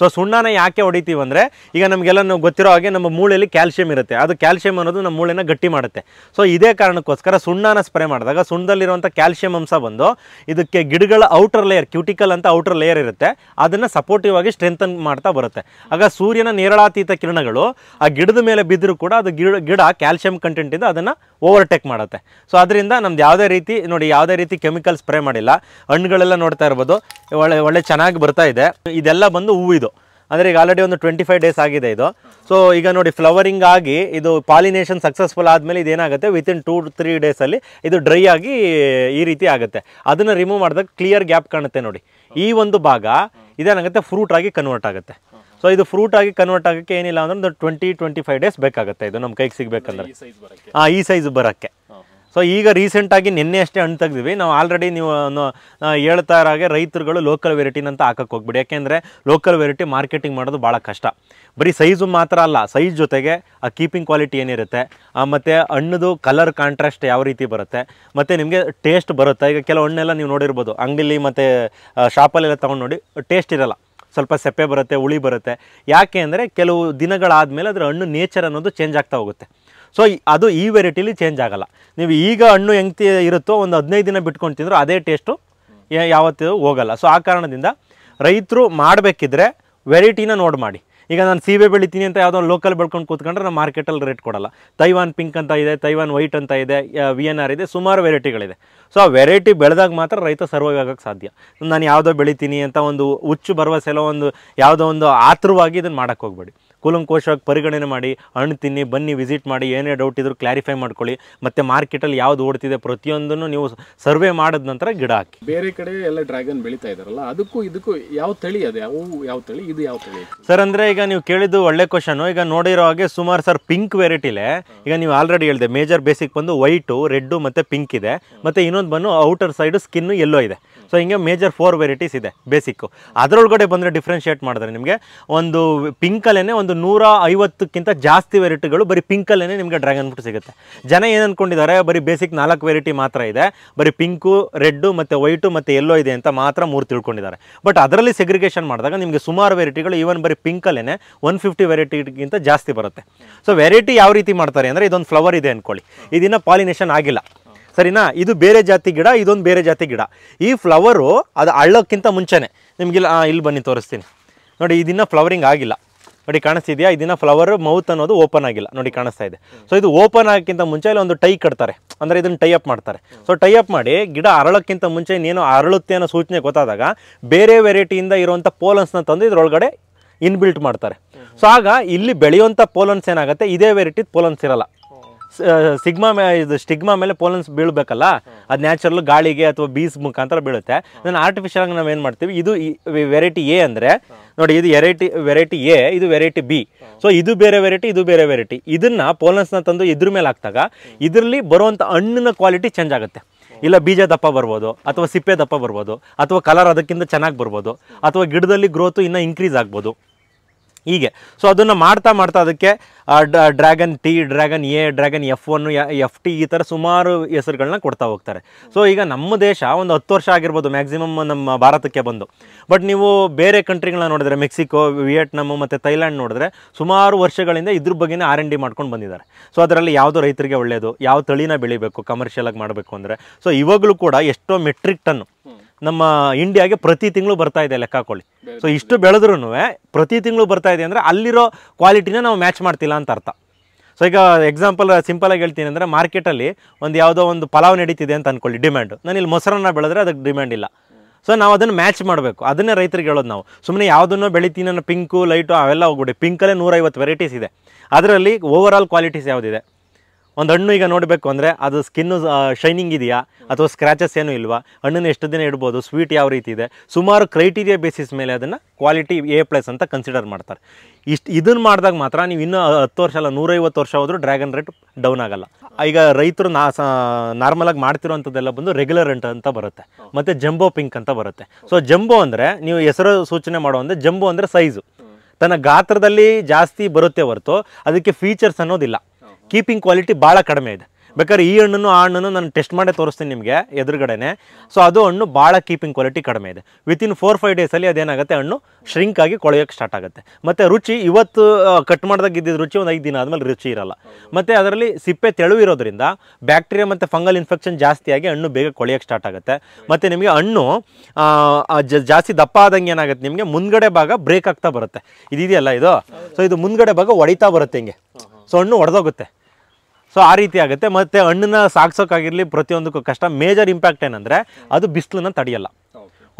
ಸೊ ಸುಣ್ಣನ ಯಾಕೆ ಅಂದರೆ ಈಗ ನಮಗೆಲ್ಲ ನಾವು ಗೊತ್ತಿರೋ ಹಾಗೆ ನಮ್ಮ ಮೂಳೆಯಲ್ಲಿ ಕ್ಯಾಲ್ಶಿಯಂ ಇರುತ್ತೆ ಅದು ಕ್ಯಾಲ್ಶಿಯಂ ಅನ್ನೋದು ನಮ್ಮ ಮೂಳೆನ ಗಟ್ಟಿ ಮಾಡುತ್ತೆ ಸೊ ಇದೇ ಕಾರಣಕ್ಕೋಸ್ಕರ ಸುಣ್ಣನ ಸ್ಪ್ರೇ ಮಾಡಿದಾಗ ಸುಣ್ಣದಲ್ಲಿರುವಂಥ ಕ್ಯಾಲ್ಶಿಯಂ ಅಂಶ ಬಂದು ಇದಕ್ಕೆ ಗಿಡಗಳ ಔಟರ್ ಲೇಯರ್ ಕ್ಯೂಟಿಕಲ್ ಅಂತ ಔಟರ್ ಲೇಯರ್ ಇರುತ್ತೆ ಅದನ್ನು ಸಪೋರ್ಟಿವ್ ಆಗಿ ಸ್ಟ್ರೆಂಥನ್ ಮಾಡ್ತಾ ಬರುತ್ತೆ ಆಗ ಸೂರ್ಯನ ನೇರಳಾತೀತ ಕಿರಣಗಳು ಆ ಗಿಡದ ಮೇಲೆ ಬಿದ್ದರೂ ಕೂಡ ಅದು ಗಿಡ ಗಿಡ ಕ್ಯಾಲ್ಶಿಯಂ ಕಂಟೆಂಟಿಂದ ಅದನ್ನು ಓವರ್ಟೇಕ್ ಮಾಡುತ್ತೆ ಸೊ ಅದರಿಂದ ನಮ್ದು ಯಾವುದೇ ರೀತಿ ನೋಡಿ ಯಾವುದೇ ರೀತಿ ಕೆಮಿಕಲ್ ಸ್ಪ್ರೇ ಮಾಡಿಲ್ಲ ಹಣ್ಣುಗಳೆಲ್ಲ ನೋಡ್ತಾ ಇರ್ಬೋದು ಒಳ್ಳೆ ಒಳ್ಳೆ ಚೆನ್ನಾಗಿ ಬರ್ತಾ ಇದೆ ಇದೆಲ್ಲ ಬಂದು ಹೂವು ಅಂದರೆ ಈಗ ಆಲ್ರೆಡಿ ಒಂದು ಟ್ವೆಂಟಿ ಫೈವ್ ಡೇಸ್ ಆಗಿದೆ ಇದು ಸೊ ಈಗ ನೋಡಿ ಫ್ಲವರಿಂಗ್ ಆಗಿ ಇದು ಪಾಲಿನೇಷನ್ ಸಕ್ಸಸ್ಫುಲ್ ಆದಮೇಲೆ ಇದೇನಾಗುತ್ತೆ ವಿತಿನ್ ಟೂ ತ್ರೀ ಡೇಸಲ್ಲಿ ಇದು ಡ್ರೈ ಆಗಿ ಈ ರೀತಿ ಆಗುತ್ತೆ ಅದನ್ನು ರಿಮೂವ್ ಮಾಡಿದಾಗ ಕ್ಲಿಯರ್ ಗ್ಯಾಪ್ ಕಾಣುತ್ತೆ ನೋಡಿ ಈ ಒಂದು ಭಾಗ ಇದೇನಾಗುತ್ತೆ ಫ್ರೂಟ್ ಆಗಿ ಕನ್ವರ್ಟ್ ಆಗುತ್ತೆ ಸೊ ಇದು ಫ್ರೂಟ್ ಆಗಿ ಕನ್ವರ್ಟ್ ಆಗೋಕ್ಕೆ ಏನಿಲ್ಲ ಅಂದ್ರೆ ಒಂದು ಟ್ವೆಂಟಿ ಟ್ವೆಂಟಿ ಫೈವ್ ಡೇಸ್ ಬೇಕಾಗುತ್ತೆ ಇದು ನಮ್ಮ ಕೈಗೆ ಸಿಗಬೇಕಂದ್ರೆ ಹಾಂ ಈ ಸೈಜ್ ಬರೋಕ್ಕೆ ಸೊ ಈಗ ರೀಸೆಂಟಾಗಿ ನಿನ್ನೆ ಅಷ್ಟೇ ಹಣ್ಣು ತೆಗ್ದೀವಿ ನಾವು ಆಲ್ರೆಡಿ ನೀವು ಹೇಳ್ತಾ ಹಾಗೆ ರೈತರುಗಳು ಲೋಕಲ್ ಅಂತ ಹಾಕಕ್ಕೆ ಹೋಗ್ಬಿಡಿ ಯಾಕೆಂದರೆ ಲೋಕಲ್ ವೆರೈಟಿ ಮಾರ್ಕೆಟಿಂಗ್ ಮಾಡೋದು ಭಾಳ ಕಷ್ಟ ಬರೀ ಸೈಜು ಮಾತ್ರ ಅಲ್ಲ ಸೈಜ್ ಜೊತೆಗೆ ಆ ಕೀಪಿಂಗ್ ಕ್ವಾಲಿಟಿ ಏನಿರುತ್ತೆ ಮತ್ತು ಹಣ್ಣದು ಕಲರ್ ಕಾಂಟ್ರಾಸ್ಟ್ ಯಾವ ರೀತಿ ಬರುತ್ತೆ ಮತ್ತು ನಿಮಗೆ ಟೇಸ್ಟ್ ಬರುತ್ತೆ ಈಗ ಕೆಲವು ಹಣ್ಣೆಲ್ಲ ನೀವು ನೋಡಿರ್ಬೋದು ಅಂಗಡಿಲಿ ಮತ್ತು ಶಾಪಲ್ಲೆಲ್ಲ ತೊಗೊಂಡು ನೋಡಿ ಟೇಸ್ಟ್ ಇರಲ್ಲ ಸ್ವಲ್ಪ ಸೆಪ್ಪೆ ಬರುತ್ತೆ ಹುಳಿ ಬರುತ್ತೆ ಯಾಕೆ ಅಂದರೆ ಕೆಲವು ದಿನಗಳಾದಮೇಲೆ ಅದರ ಹಣ್ಣು ನೇಚರ್ ಅನ್ನೋದು ಚೇಂಜ್ ಆಗ್ತಾ ಹೋಗುತ್ತೆ ಸೊ ಅದು ಈ ವೆರೈಟಿಲಿ ಚೇಂಜ್ ಆಗಲ್ಲ ನೀವು ಈಗ ಹಣ್ಣು ಹೆಂಗೆ ಇರುತ್ತೋ ಒಂದು ಹದಿನೈದು ದಿನ ಬಿಟ್ಕೊಂಡು ತಿಂದರೂ ಅದೇ ಟೇಸ್ಟು ಯಾವತ್ತೂ ಹೋಗಲ್ಲ ಸೊ ಆ ಕಾರಣದಿಂದ ರೈತರು ಮಾಡಬೇಕಿದ್ರೆ ವೆರೈಟಿನ ನೋಡಿ ಮಾಡಿ ಈಗ ನಾನು ಸೀಬೆ ಬೆಳಿತೀನಿ ಅಂತ ಯಾವುದೋ ಲೋಕಲ್ ಬೆಳ್ಕೊಂಡು ಕೂತ್ಕೊಂಡ್ರೆ ನಾನು ಮಾರ್ಕೆಟಲ್ಲಿ ರೇಟ್ ಕೊಡಲ್ಲ ತೈವಾನ್ ಪಿಂಕ್ ಅಂತ ಇದೆ ತೈವಾನ್ ವೈಟ್ ಅಂತ ಇದೆ ವಿ ಎನ್ ಆರ್ ಇದೆ ಸುಮಾರು ವೆರೈಟಿಗಳಿದೆ ಸೊ ಆ ವೆರೈಟಿ ಬೆಳೆದಾಗ ಮಾತ್ರ ರೈತ ಸರ್ವೈವ್ ಆಗೋಕ್ಕೆ ಸಾಧ್ಯ ನಾನು ಯಾವುದೋ ಬೆಳಿತೀನಿ ಅಂತ ಒಂದು ಹುಚ್ಚು ಭರವಸೆ ಎಲ್ಲ ಒಂದು ಯಾವುದೋ ಒಂದು ಆತುರವಾಗಿ ಇದನ್ನು ಮಾಡೋಕ್ಕೆ ಹೋಗ್ಬೇಡಿ ಕೂಲಂಕೋಶವಾಗಿ ಪರಿಗಣನೆ ಮಾಡಿ ಹಣ್ಣು ತಿನ್ನಿ ಬನ್ನಿ ವಿಸಿಟ್ ಮಾಡಿ ಏನೇ ಡೌಟ್ ಇದ್ರು ಕ್ಲಾರಿಫೈ ಮಾಡ್ಕೊಳ್ಳಿ ಮಾರ್ಕೆಟ್ ಮಾರ್ಕೆಟಲ್ಲಿ ಯಾವ್ದು ಓಡ್ತಿದೆ ಪ್ರತಿಯೊಂದನ್ನು ನೀವು ಸರ್ವೆ ಮಾಡಿದ ನಂತರ ಗಿಡ ಹಾಕಿ ಬೇರೆ ಕಡೆ ಎಲ್ಲ ಡ್ರ್ಯಾಗನ್ ಬೆಳೀತಾ ಇದಾರಲ್ಲ ಅದಕ್ಕೂ ಇದಕ್ಕೂ ಯಾವ ತಳಿ ಅದೇ ಯಾವ ಯಾವ ತಳಿ ಇದು ಯಾವ ತಳಿ ಸರ್ ಅಂದರೆ ಈಗ ನೀವು ಕೇಳಿದ್ದು ಒಳ್ಳೆ ಕ್ವಶನ್ ಈಗ ನೋಡಿರೋ ಹಾಗೆ ಸುಮಾರು ಸರ್ ಪಿಂಕ್ ವೆರೈಟಿಲೇ ಈಗ ನೀವು ಆಲ್ರೆಡಿ ಹೇಳಿದೆ ಮೇಜರ್ ಬೇಸಿಕ್ ಬಂದು ವೈಟು ರೆಡ್ಡು ಮತ್ತು ಪಿಂಕ್ ಇದೆ ಮತ್ತು ಇನ್ನೊಂದು ಬಂದು ಔಟರ್ ಸೈಡ್ ಸ್ಕಿನ್ ಎಲ್ಲೋ ಇದೆ ಸೊ ಹಿಂಗೆ ಮೇಜರ್ ಫೋರ್ ವೆರೈಟೀಸ್ ಇದೆ ಬೇಸಿಕ್ಕು ಅದರೊಳಗಡೆ ಬಂದರೆ ಡಿಫ್ರೆನ್ಷಿಯೇಟ್ ಮಾಡಿದ್ರೆ ನಿಮಗೆ ಒಂದು ಪಿಂಕಲ್ಲೇ ಒಂದು ನೂರ ಐವತ್ತಕ್ಕಿಂತ ಜಾಸ್ತಿ ವೆರೈಟಿಗಳು ಬರೀ ಪಿಂಕಲ್ಲೇ ನಿಮಗೆ ಡ್ರ್ಯಾಗನ್ ಫ್ರೂಟ್ ಸಿಗುತ್ತೆ ಜನ ಏನು ಅಂದ್ಕೊಂಡಿದ್ದಾರೆ ಬರೀ ಬೇಸಿಕ್ ನಾಲ್ಕು ವೆರೈಟಿ ಮಾತ್ರ ಇದೆ ಬರೀ ಪಿಂಕು ರೆಡ್ಡು ಮತ್ತು ವೈಟು ಮತ್ತು ಎಲ್ಲೋ ಇದೆ ಅಂತ ಮಾತ್ರ ಮೂರು ತಿಳ್ಕೊಂಡಿದ್ದಾರೆ ಬಟ್ ಅದರಲ್ಲಿ ಸೆಗ್ರಿಗೇಷನ್ ಮಾಡಿದಾಗ ನಿಮಗೆ ಸುಮಾರು ವೆರೈಟಿಗಳು ಈವನ್ ಬರೀ ಪಿಂಕಲ್ಲೇ ಒನ್ ಫಿಫ್ಟಿ ವೆರೈಟಿಗಿಂತ ಜಾಸ್ತಿ ಬರುತ್ತೆ ಸೊ ವೆರೈಟಿ ಯಾವ ರೀತಿ ಮಾಡ್ತಾರೆ ಅಂದರೆ ಇದೊಂದು ಫ್ಲವರ್ ಇದೆ ಅಂದ್ಕೊಳ್ಳಿ ಇದನ್ನು ಪಾಲಿನೇಷನ್ ಆಗಿಲ್ಲ ಸರಿನಾ ಇದು ಬೇರೆ ಜಾತಿ ಗಿಡ ಇದೊಂದು ಬೇರೆ ಜಾತಿ ಗಿಡ ಈ ಫ್ಲವರು ಅದು ಅಳ್ಳೋಕ್ಕಿಂತ ಮುಂಚೆನೇ ನಿಮಗಿಲ್ಲ ಇಲ್ಲಿ ಬನ್ನಿ ತೋರಿಸ್ತೀನಿ ನೋಡಿ ಇದನ್ನ ಫ್ಲವರಿಂಗ್ ಆಗಿಲ್ಲ ನೋಡಿ ಕಾಣಿಸ್ತಿದೆಯಾ ಇದನ್ನ ಫ್ಲವರ್ ಮೌತ್ ಅನ್ನೋದು ಓಪನ್ ಆಗಿಲ್ಲ ನೋಡಿ ಕಾಣಿಸ್ತಾ ಇದೆ ಸೊ ಇದು ಓಪನ್ ಆಗಕ್ಕಿಂತ ಮುಂಚೆ ಇಲ್ಲಿ ಒಂದು ಟೈ ಕಟ್ತಾರೆ ಅಂದರೆ ಇದನ್ನು ಟೈ ಅಪ್ ಮಾಡ್ತಾರೆ ಸೊ ಟೈ ಅಪ್ ಮಾಡಿ ಗಿಡ ಅರಳಕ್ಕಿಂತ ಮುಂಚೆ ಇನ್ನೇನು ಅರಳುತ್ತೆ ಅನ್ನೋ ಸೂಚನೆ ಗೊತ್ತಾದಾಗ ಬೇರೆ ವೆರೈಟಿಯಿಂದ ಇರುವಂಥ ಪೋಲನ್ಸ್ನ ತಂದು ಇದರೊಳಗಡೆ ಇನ್ಬಿಲ್ಟ್ ಮಾಡ್ತಾರೆ ಸೊ ಆಗ ಇಲ್ಲಿ ಬೆಳೆಯುವಂಥ ಪೋಲನ್ಸ್ ಏನಾಗುತ್ತೆ ಇದೇ ವೆರೈಟಿ ಪೋಲನ್ಸ್ ಇರಲ್ಲ ಸಿಗ್ಮಾ ಇದು ಸ್ಟಿಗ್ಮಾ ಮೇಲೆ ಪೋಲನ್ಸ್ ಬೀಳಬೇಕಲ್ಲ ಅದು ನ್ಯಾಚುರಲ್ ಗಾಳಿಗೆ ಅಥವಾ ಬೀಸ್ ಮುಖಾಂತರ ಬೀಳುತ್ತೆ ನಾನು ಆರ್ಟಿಫಿಷಿಯಲ್ ಆಗಿ ಏನು ಮಾಡ್ತೀವಿ ಇದು ವೆರೈಟಿ ಎ ಅಂದರೆ ನೋಡಿ ಇದು ವೆರೈಟಿ ವೆರೈಟಿ ಎ ಇದು ವೆರೈಟಿ ಬಿ ಸೊ ಇದು ಬೇರೆ ವೆರೈಟಿ ಇದು ಬೇರೆ ವೆರೈಟಿ ಇದನ್ನು ಪೋಲನ್ಸ್ನ ತಂದು ಇದ್ರ ಮೇಲೆ ಹಾಕ್ದಾಗ ಇದರಲ್ಲಿ ಬರುವಂಥ ಹಣ್ಣಿನ ಕ್ವಾಲಿಟಿ ಚೇಂಜ್ ಆಗುತ್ತೆ ಇಲ್ಲ ಬೀಜ ದಪ್ಪ ಬರ್ಬೋದು ಅಥವಾ ಸಿಪ್ಪೆ ದಪ್ಪ ಬರ್ಬೋದು ಅಥವಾ ಕಲರ್ ಅದಕ್ಕಿಂತ ಚೆನ್ನಾಗಿ ಬರ್ಬೋದು ಅಥವಾ ಗಿಡದಲ್ಲಿ ಗ್ರೋತು ಇನ್ನೂ ಇನ್ಕ್ರೀಸ್ ಆಗ್ಬೋದು ಹೀಗೆ ಸೊ ಅದನ್ನು ಮಾಡ್ತಾ ಮಾಡ್ತಾ ಅದಕ್ಕೆ dragon T dragon A dragon F one F T ಈ ಥರ ಸುಮಾರು ಹೆಸರುಗಳನ್ನ ಕೊಡ್ತಾ ಹೋಗ್ತಾರೆ ಸೊ ಈಗ ನಮ್ಮ ದೇಶ ಒಂದು ಹತ್ತು ವರ್ಷ ಆಗಿರ್ಬೋದು ಮ್ಯಾಕ್ಸಿಮಮ್ ನಮ್ಮ ಭಾರತಕ್ಕೆ ಬಂದು ಬಟ್ ನೀವು ಬೇರೆ ಕಂಟ್ರಿಗಳನ್ನ ನೋಡಿದ್ರೆ ಮೆಕ್ಸಿಕೋ ವಿಯೆಟ್ನಾಮ್ ಮತ್ತು ಥೈಲ್ಯಾಂಡ್ ನೋಡಿದ್ರೆ ಸುಮಾರು ವರ್ಷಗಳಿಂದ ಇದ್ರ ಬಗ್ಗೆನೇ ಆರ್ ಎನ್ ಡಿ ಮಾಡ್ಕೊಂಡು ಬಂದಿದ್ದಾರೆ ಸೊ ಅದರಲ್ಲಿ ಯಾವುದು ರೈತರಿಗೆ ಒಳ್ಳೆಯದು ಯಾವ ತಳಿನ ಬೆಳಿಬೇಕು ಕಮರ್ಷಿಯಲಾಗಿ ಮಾಡಬೇಕು ಅಂದರೆ ಸೊ ಇವಾಗಲೂ ಕೂಡ ಎಷ್ಟೋ ಮೆಟ್ರಿಕ್ ಟನ್ನು ನಮ್ಮ ಇಂಡಿಯಾಗೆ ಪ್ರತಿ ತಿಂಗಳು ಬರ್ತಾ ಇದೆ ಲೆಕ್ಕ ಹಾಕೊಳ್ಳಿ ಸೊ ಇಷ್ಟು ಬೆಳೆದ್ರೂ ಪ್ರತಿ ತಿಂಗಳು ಬರ್ತಾ ಇದೆ ಅಂದರೆ ಅಲ್ಲಿರೋ ಕ್ವಾಲಿಟಿನ ನಾವು ಮ್ಯಾಚ್ ಮಾಡ್ತಿಲ್ಲ ಅಂತ ಅರ್ಥ ಸೊ ಈಗ ಎಕ್ಸಾಂಪಲ್ ಸಿಂಪಲಾಗಿ ಹೇಳ್ತೀನಿ ಅಂದರೆ ಮಾರ್ಕೆಟಲ್ಲಿ ಒಂದು ಯಾವುದೋ ಒಂದು ಪಲಾವ್ ನಡೀತಿದೆ ಅಂತ ಅಂದ್ಕೊಳ್ಳಿ ಡಿಮ್ಯಾಂಡ್ ನಾನು ಇಲ್ಲಿ ಮೊಸರನ್ನ ಬೆಳೆದ್ರೆ ಅದಕ್ಕೆ ಡಿಮ್ಯಾಂಡ್ ಇಲ್ಲ ಸೊ ನಾವು ಅದನ್ನು ಮ್ಯಾಚ್ ಮಾಡಬೇಕು ಅದನ್ನೇ ರೈತರಿಗೆ ಹೇಳೋದು ನಾವು ಸುಮ್ಮನೆ ಯಾವುದನ್ನು ಬೆಳಿತೀನಿ ಅನ್ನೋ ಪಿಂಕು ಲೈಟು ಅವೆಲ್ಲ ಹೋಗ್ಬಿಡಿ ಪಿಂಕಲ್ಲೇ ನೂರೈವತ್ತು ವೆರೈಟೀಸ್ ಇದೆ ಅದರಲ್ಲಿ ಓವರ್ ಆಲ್ ಕ್ವಾಲಿಟೀಸ್ ಯಾವುದಿದೆ ಒಂದು ಹಣ್ಣು ಈಗ ನೋಡಬೇಕು ಅಂದರೆ ಅದು ಸ್ಕಿನ್ನು ಶೈನಿಂಗ್ ಇದೆಯಾ ಅಥವಾ ಸ್ಕ್ರ್ಯಾಚಸ್ ಏನೂ ಇಲ್ವಾ ಹಣ್ಣನ್ನು ಎಷ್ಟು ದಿನ ಇಡ್ಬೋದು ಸ್ವೀಟ್ ಯಾವ ರೀತಿ ಇದೆ ಸುಮಾರು ಕ್ರೈಟೀರಿಯಾ ಬೇಸಿಸ್ ಮೇಲೆ ಅದನ್ನು ಕ್ವಾಲಿಟಿ ಎ ಪ್ಲಸ್ ಅಂತ ಕನ್ಸಿಡರ್ ಮಾಡ್ತಾರೆ ಇಷ್ಟು ಇದನ್ನು ಮಾಡಿದಾಗ ಮಾತ್ರ ನೀವು ಇನ್ನೂ ಹತ್ತು ವರ್ಷ ಅಲ್ಲ ನೂರೈವತ್ತು ವರ್ಷ ಹೋದರೂ ಡ್ರ್ಯಾಗನ್ ರೇಟ್ ಡೌನ್ ಆಗೋಲ್ಲ ಈಗ ರೈತರು ನಾ ನಾರ್ಮಲಾಗಿ ಮಾಡ್ತಿರೋಂಥದ್ದೆಲ್ಲ ಬಂದು ರೆಗ್ಯುಲರ್ ರೆಂಟ್ ಅಂತ ಬರುತ್ತೆ ಮತ್ತು ಜಂಬೋ ಪಿಂಕ್ ಅಂತ ಬರುತ್ತೆ ಸೊ ಜಂಬೋ ಅಂದರೆ ನೀವು ಹೆಸರು ಸೂಚನೆ ಮಾಡೋ ಜಂಬೋ ಅಂದರೆ ಸೈಜು ತನ್ನ ಗಾತ್ರದಲ್ಲಿ ಜಾಸ್ತಿ ಬರುತ್ತೆ ಹೊರತು ಅದಕ್ಕೆ ಫೀಚರ್ಸ್ ಅನ್ನೋದಿಲ್ಲ ಕೀಪಿಂಗ್ ಕ್ವಾಲಿಟಿ ಭಾಳ ಕಡಿಮೆ ಇದೆ ಬೇಕಾದ್ರೆ ಈ ಹಣ್ಣನ್ನು ಆ ಹಣ್ಣನ್ನು ನಾನು ಟೆಸ್ಟ್ ಮಾಡೇ ತೋರಿಸ್ತೀನಿ ನಿಮಗೆ ಎದುರುಗಡೆನೆ ಸೊ ಅದು ಹಣ್ಣು ಭಾಳ ಕೀಪಿಂಗ್ ಕ್ವಾಲಿಟಿ ಕಡಿಮೆ ಇದೆ ವಿತಿನ್ ಫೋರ್ ಫೈವ್ ಡೇಸಲ್ಲಿ ಅದೇನಾಗುತ್ತೆ ಹಣ್ಣು ಶ್ರಿಂಕ್ ಆಗಿ ಕೊಳೆಯೋಕ್ಕೆ ಸ್ಟಾರ್ಟ್ ಆಗುತ್ತೆ ಮತ್ತು ರುಚಿ ಇವತ್ತು ಕಟ್ ಮಾಡಿದಾಗ ಇದ್ದಿದ್ದು ರುಚಿ ಒಂದು ಐದು ದಿನ ಆದಮೇಲೆ ರುಚಿ ಇರಲ್ಲ ಮತ್ತು ಅದರಲ್ಲಿ ಸಿಪ್ಪೆ ತೆಳು ಇರೋದ್ರಿಂದ ಬ್ಯಾಕ್ಟೀರಿಯಾ ಮತ್ತು ಫಂಗಲ್ ಇನ್ಫೆಕ್ಷನ್ ಜಾಸ್ತಿಯಾಗಿ ಹಣ್ಣು ಬೇಗ ಕೊಳೆಯೋಕ್ಕೆ ಸ್ಟಾರ್ಟ್ ಆಗುತ್ತೆ ಮತ್ತು ನಿಮಗೆ ಹಣ್ಣು ಜಾಸ್ತಿ ದಪ್ಪ ಆದಂಗೆ ಏನಾಗುತ್ತೆ ನಿಮಗೆ ಮುಂದ್ಗಡೆ ಭಾಗ ಬ್ರೇಕ್ ಆಗ್ತಾ ಬರುತ್ತೆ ಇದಿದೆಯಲ್ಲ ಇದು ಸೊ ಇದು ಮುಂದ್ಗಡೆ ಭಾಗ ಒಡಿತಾ ಬರುತ್ತೆ ಹಿಂಗೆ ಸೊ ಹಣ್ಣು ಒಡೆದೋಗುತ್ತೆ ಸೊ ಆ ರೀತಿ ಆಗುತ್ತೆ ಮತ್ತು ಹಣ್ಣನ್ನ ಸಾಗ್ಸೋಕ್ಕಾಗಿರಲಿ ಪ್ರತಿಯೊಂದಕ್ಕೂ ಕಷ್ಟ ಮೇಜರ್ ಇಂಪ್ಯಾಕ್ಟ್ ಏನಂದರೆ ಅದು ಬಿಸಿಲನ್ನ ತಡೆಯಲ್ಲ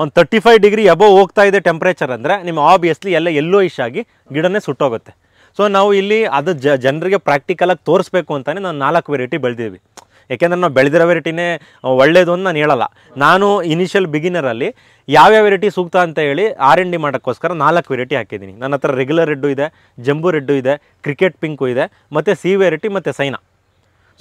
ಒಂದು ತರ್ಟಿ ಫೈವ್ ಡಿಗ್ರಿ ಎಬೋ ಹೋಗ್ತಾ ಇದೆ ಟೆಂಪ್ರೇಚರ್ ಅಂದರೆ ನಿಮ್ಮ ಆಬ್ವಿಯಸ್ಲಿ ಎಲ್ಲ ಎಲ್ಲೋ ಇಶ್ ಆಗಿ ಗಿಡನೇ ಸುಟ್ಟೋಗುತ್ತೆ ಸೊ ನಾವು ಇಲ್ಲಿ ಅದು ಜನರಿಗೆ ಪ್ರಾಕ್ಟಿಕಲಾಗಿ ತೋರಿಸ್ಬೇಕು ಅಂತಲೇ ನಾವು ನಾಲ್ಕು ವೆರೈಟಿ ಬೆಳೆದೀವಿ ಯಾಕೆಂದರೆ ನಾವು ಬೆಳೆದಿರೋ ವೆರೈಟಿನೇ ಒಳ್ಳೆಯದು ಅಂತ ನಾನು ಹೇಳಲ್ಲ ನಾನು ಇನಿಷಿಯಲ್ ಬಿಗಿನರಲ್ಲಿ ಯಾವ್ಯಾವ ವೆರೈಟಿ ಸೂಕ್ತ ಅಂತ ಹೇಳಿ ಆರ್ ಎನ್ ಡಿ ಮಾಡೋಕ್ಕೋಸ್ಕರ ನಾಲ್ಕು ವೆರೈಟಿ ಹಾಕಿದ್ದೀನಿ ನನ್ನ ಹತ್ರ ರೆಗ್ಯುಲರ್ ರೆಡ್ಡು ಇದೆ ಜಂಬು ರೆಡ್ಡು ಇದೆ ಕ್ರಿಕೆಟ್ ಪಿಂಕು ಇದೆ ಮತ್ತು ಸಿ ವೆರೈಟಿ ಮತ್ತು ಸೈನಾ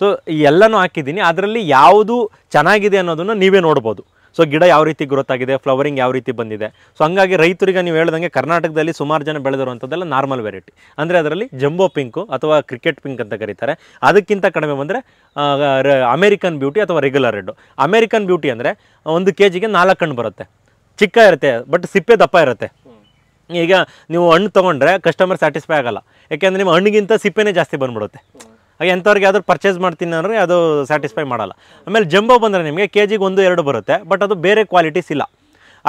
ಸೊ ಎಲ್ಲನೂ ಹಾಕಿದ್ದೀನಿ ಅದರಲ್ಲಿ ಯಾವುದು ಚೆನ್ನಾಗಿದೆ ಅನ್ನೋದನ್ನು ನೀವೇ ನೋಡ್ಬೋದು ಸೊ ಗಿಡ ಯಾವ ರೀತಿ ಗ್ರೋತ್ ಆಗಿದೆ ಫ್ಲವರಿಂಗ್ ಯಾವ ರೀತಿ ಬಂದಿದೆ ಸೊ ಹಂಗಾಗಿ ರೈತರಿಗೆ ನೀವು ಹೇಳಿದಂಗೆ ಕರ್ನಾಟಕದಲ್ಲಿ ಸುಮಾರು ಜನ ಬೆಳೆದಿರುವಂಥದ್ದೆಲ್ಲ ನಾರ್ಮಲ್ ವೆರೈಟಿ ಅಂದರೆ ಅದರಲ್ಲಿ ಜಂಬೋ ಪಿಂಕು ಅಥವಾ ಕ್ರಿಕೆಟ್ ಪಿಂಕ್ ಅಂತ ಕರೀತಾರೆ ಅದಕ್ಕಿಂತ ಕಡಿಮೆ ಬಂದರೆ ಅಮೇರಿಕನ್ ಬ್ಯೂಟಿ ಅಥವಾ ರೆಗ್ಯುಲರ್ ರೆಡ್ಡು ಅಮೇರಿಕನ್ ಬ್ಯೂಟಿ ಅಂದರೆ ಒಂದು ಕೆ ಜಿಗೆ ನಾಲ್ಕು ಹಣ್ಣು ಬರುತ್ತೆ ಚಿಕ್ಕ ಇರುತ್ತೆ ಬಟ್ ಸಿಪ್ಪೆ ದಪ್ಪ ಇರುತ್ತೆ ಈಗ ನೀವು ಹಣ್ಣು ತೊಗೊಂಡ್ರೆ ಕಸ್ಟಮರ್ ಸ್ಯಾಟಿಸ್ಫೈ ಆಗಲ್ಲ ಯಾಕೆಂದರೆ ನಿಮ್ಮ ಹಣ್ಣಿಗಿಂತ ಸಿಪ್ಪೆನೇ ಜಾಸ್ತಿ ಬಂದ್ಬಿಡುತ್ತೆ ಎಂಥವ್ರಿಗೆ ಯಾವ್ದು ಪರ್ಚೇಸ್ ಮಾಡ್ತೀನಿ ಅಂದರೆ ಅದು ಸ್ಯಾಟಿಸ್ಫೈ ಮಾಡಲ್ಲ ಆಮೇಲೆ ಜಂಬೋ ಬಂದರೆ ನಿಮಗೆ ಕೆ ಜಿಗೆ ಒಂದು ಎರಡು ಬರುತ್ತೆ ಬಟ್ ಅದು ಬೇರೆ ಕ್ವಾಲಿಟೀಸ್ ಇಲ್ಲ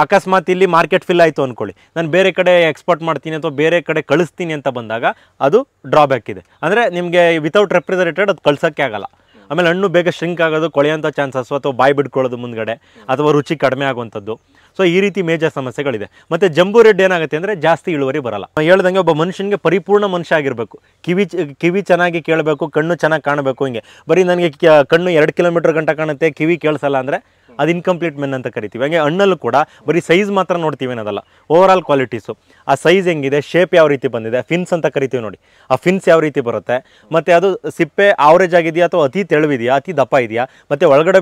ಅಕಸ್ಮಾತ್ ಇಲ್ಲಿ ಮಾರ್ಕೆಟ್ ಫಿಲ್ ಆಯಿತು ಅಂದ್ಕೊಳ್ಳಿ ನಾನು ಬೇರೆ ಕಡೆ ಎಕ್ಸ್ಪೋರ್ಟ್ ಮಾಡ್ತೀನಿ ಅಥವಾ ಬೇರೆ ಕಡೆ ಕಳಿಸ್ತೀನಿ ಅಂತ ಬಂದಾಗ ಅದು ಡ್ರಾಬ್ಯಾಕ್ ಇದೆ ಅಂದರೆ ನಿಮಗೆ ವಿತೌಟ್ ರೆಫ್ರಿಜರೇಟೆಡ್ ಅದು ಕಳ್ಸೋಕ್ಕೆ ಆಗಲ್ಲ ಆಮೇಲೆ ಹಣ್ಣು ಬೇಗ ಶ್ರಿಂಕ್ ಆಗೋದು ಕೊಳೆಯೋಂಥ ಚಾನ್ಸಸ್ ಅಥವಾ ಬಾಯಿ ಬಿಟ್ಕೊಳ್ಳೋದು ಮುಂದಗಡೆ ಅಥವಾ ರುಚಿ ಕಡಿಮೆ ಆಗುವಂಥದ್ದು ಸೊ ಈ ರೀತಿ ಮೇಜರ್ ಸಮಸ್ಯೆಗಳಿದೆ ಮತ್ತು ಜಂಬೂ ರೆಡ್ ಏನಾಗುತ್ತೆ ಅಂದರೆ ಜಾಸ್ತಿ ಇಳುವರಿ ಬರಲ್ಲ ಹೇಳ್ದಂಗೆ ಒಬ್ಬ ಮನುಷ್ಯನಿಗೆ ಪರಿಪೂರ್ಣ ಮನುಷ್ಯ ಆಗಿರಬೇಕು ಕಿವಿ ಕಿವಿ ಚೆನ್ನಾಗಿ ಕೇಳಬೇಕು ಕಣ್ಣು ಚೆನ್ನಾಗಿ ಕಾಣಬೇಕು ಹಿಂಗೆ ಬರೀ ನನಗೆ ಕಣ್ಣು ಎರಡು ಕಿಲೋಮೀಟರ್ ಗಂಟೆ ಕಾಣುತ್ತೆ ಕಿವಿ ಕೇಳಿಸಲ್ಲ ಅಂದರೆ ಅದು ಇನ್ಕಂಪ್ಲೀಟ್ ಮೆನ್ ಅಂತ ಕರಿತೀವಿ ಹಂಗೆ ಹಣ್ಣಲ್ಲೂ ಕೂಡ ಬರೀ ಸೈಜ್ ಮಾತ್ರ ನೋಡ್ತೀವಿ ಅನ್ನೋದಲ್ಲ ಓವರ್ ಆಲ್ ಕ್ವಾಲಿಟೀಸು ಆ ಸೈಜ್ ಹೆಂಗಿದೆ ಶೇಪ್ ಯಾವ ರೀತಿ ಬಂದಿದೆ ಫಿನ್ಸ್ ಅಂತ ಕರಿತೀವಿ ನೋಡಿ ಆ ಫಿನ್ಸ್ ಯಾವ ರೀತಿ ಬರುತ್ತೆ ಮತ್ತು ಅದು ಸಿಪ್ಪೆ ಆವರೇಜ್ ಆಗಿದೆಯಾ ಅಥವಾ ಅತಿ ತೆಳುವಿದೆಯಾ ಅತಿ ದಪ್ಪ ಇದೆಯಾ ಮತ್ತು ಒಳಗಡೆ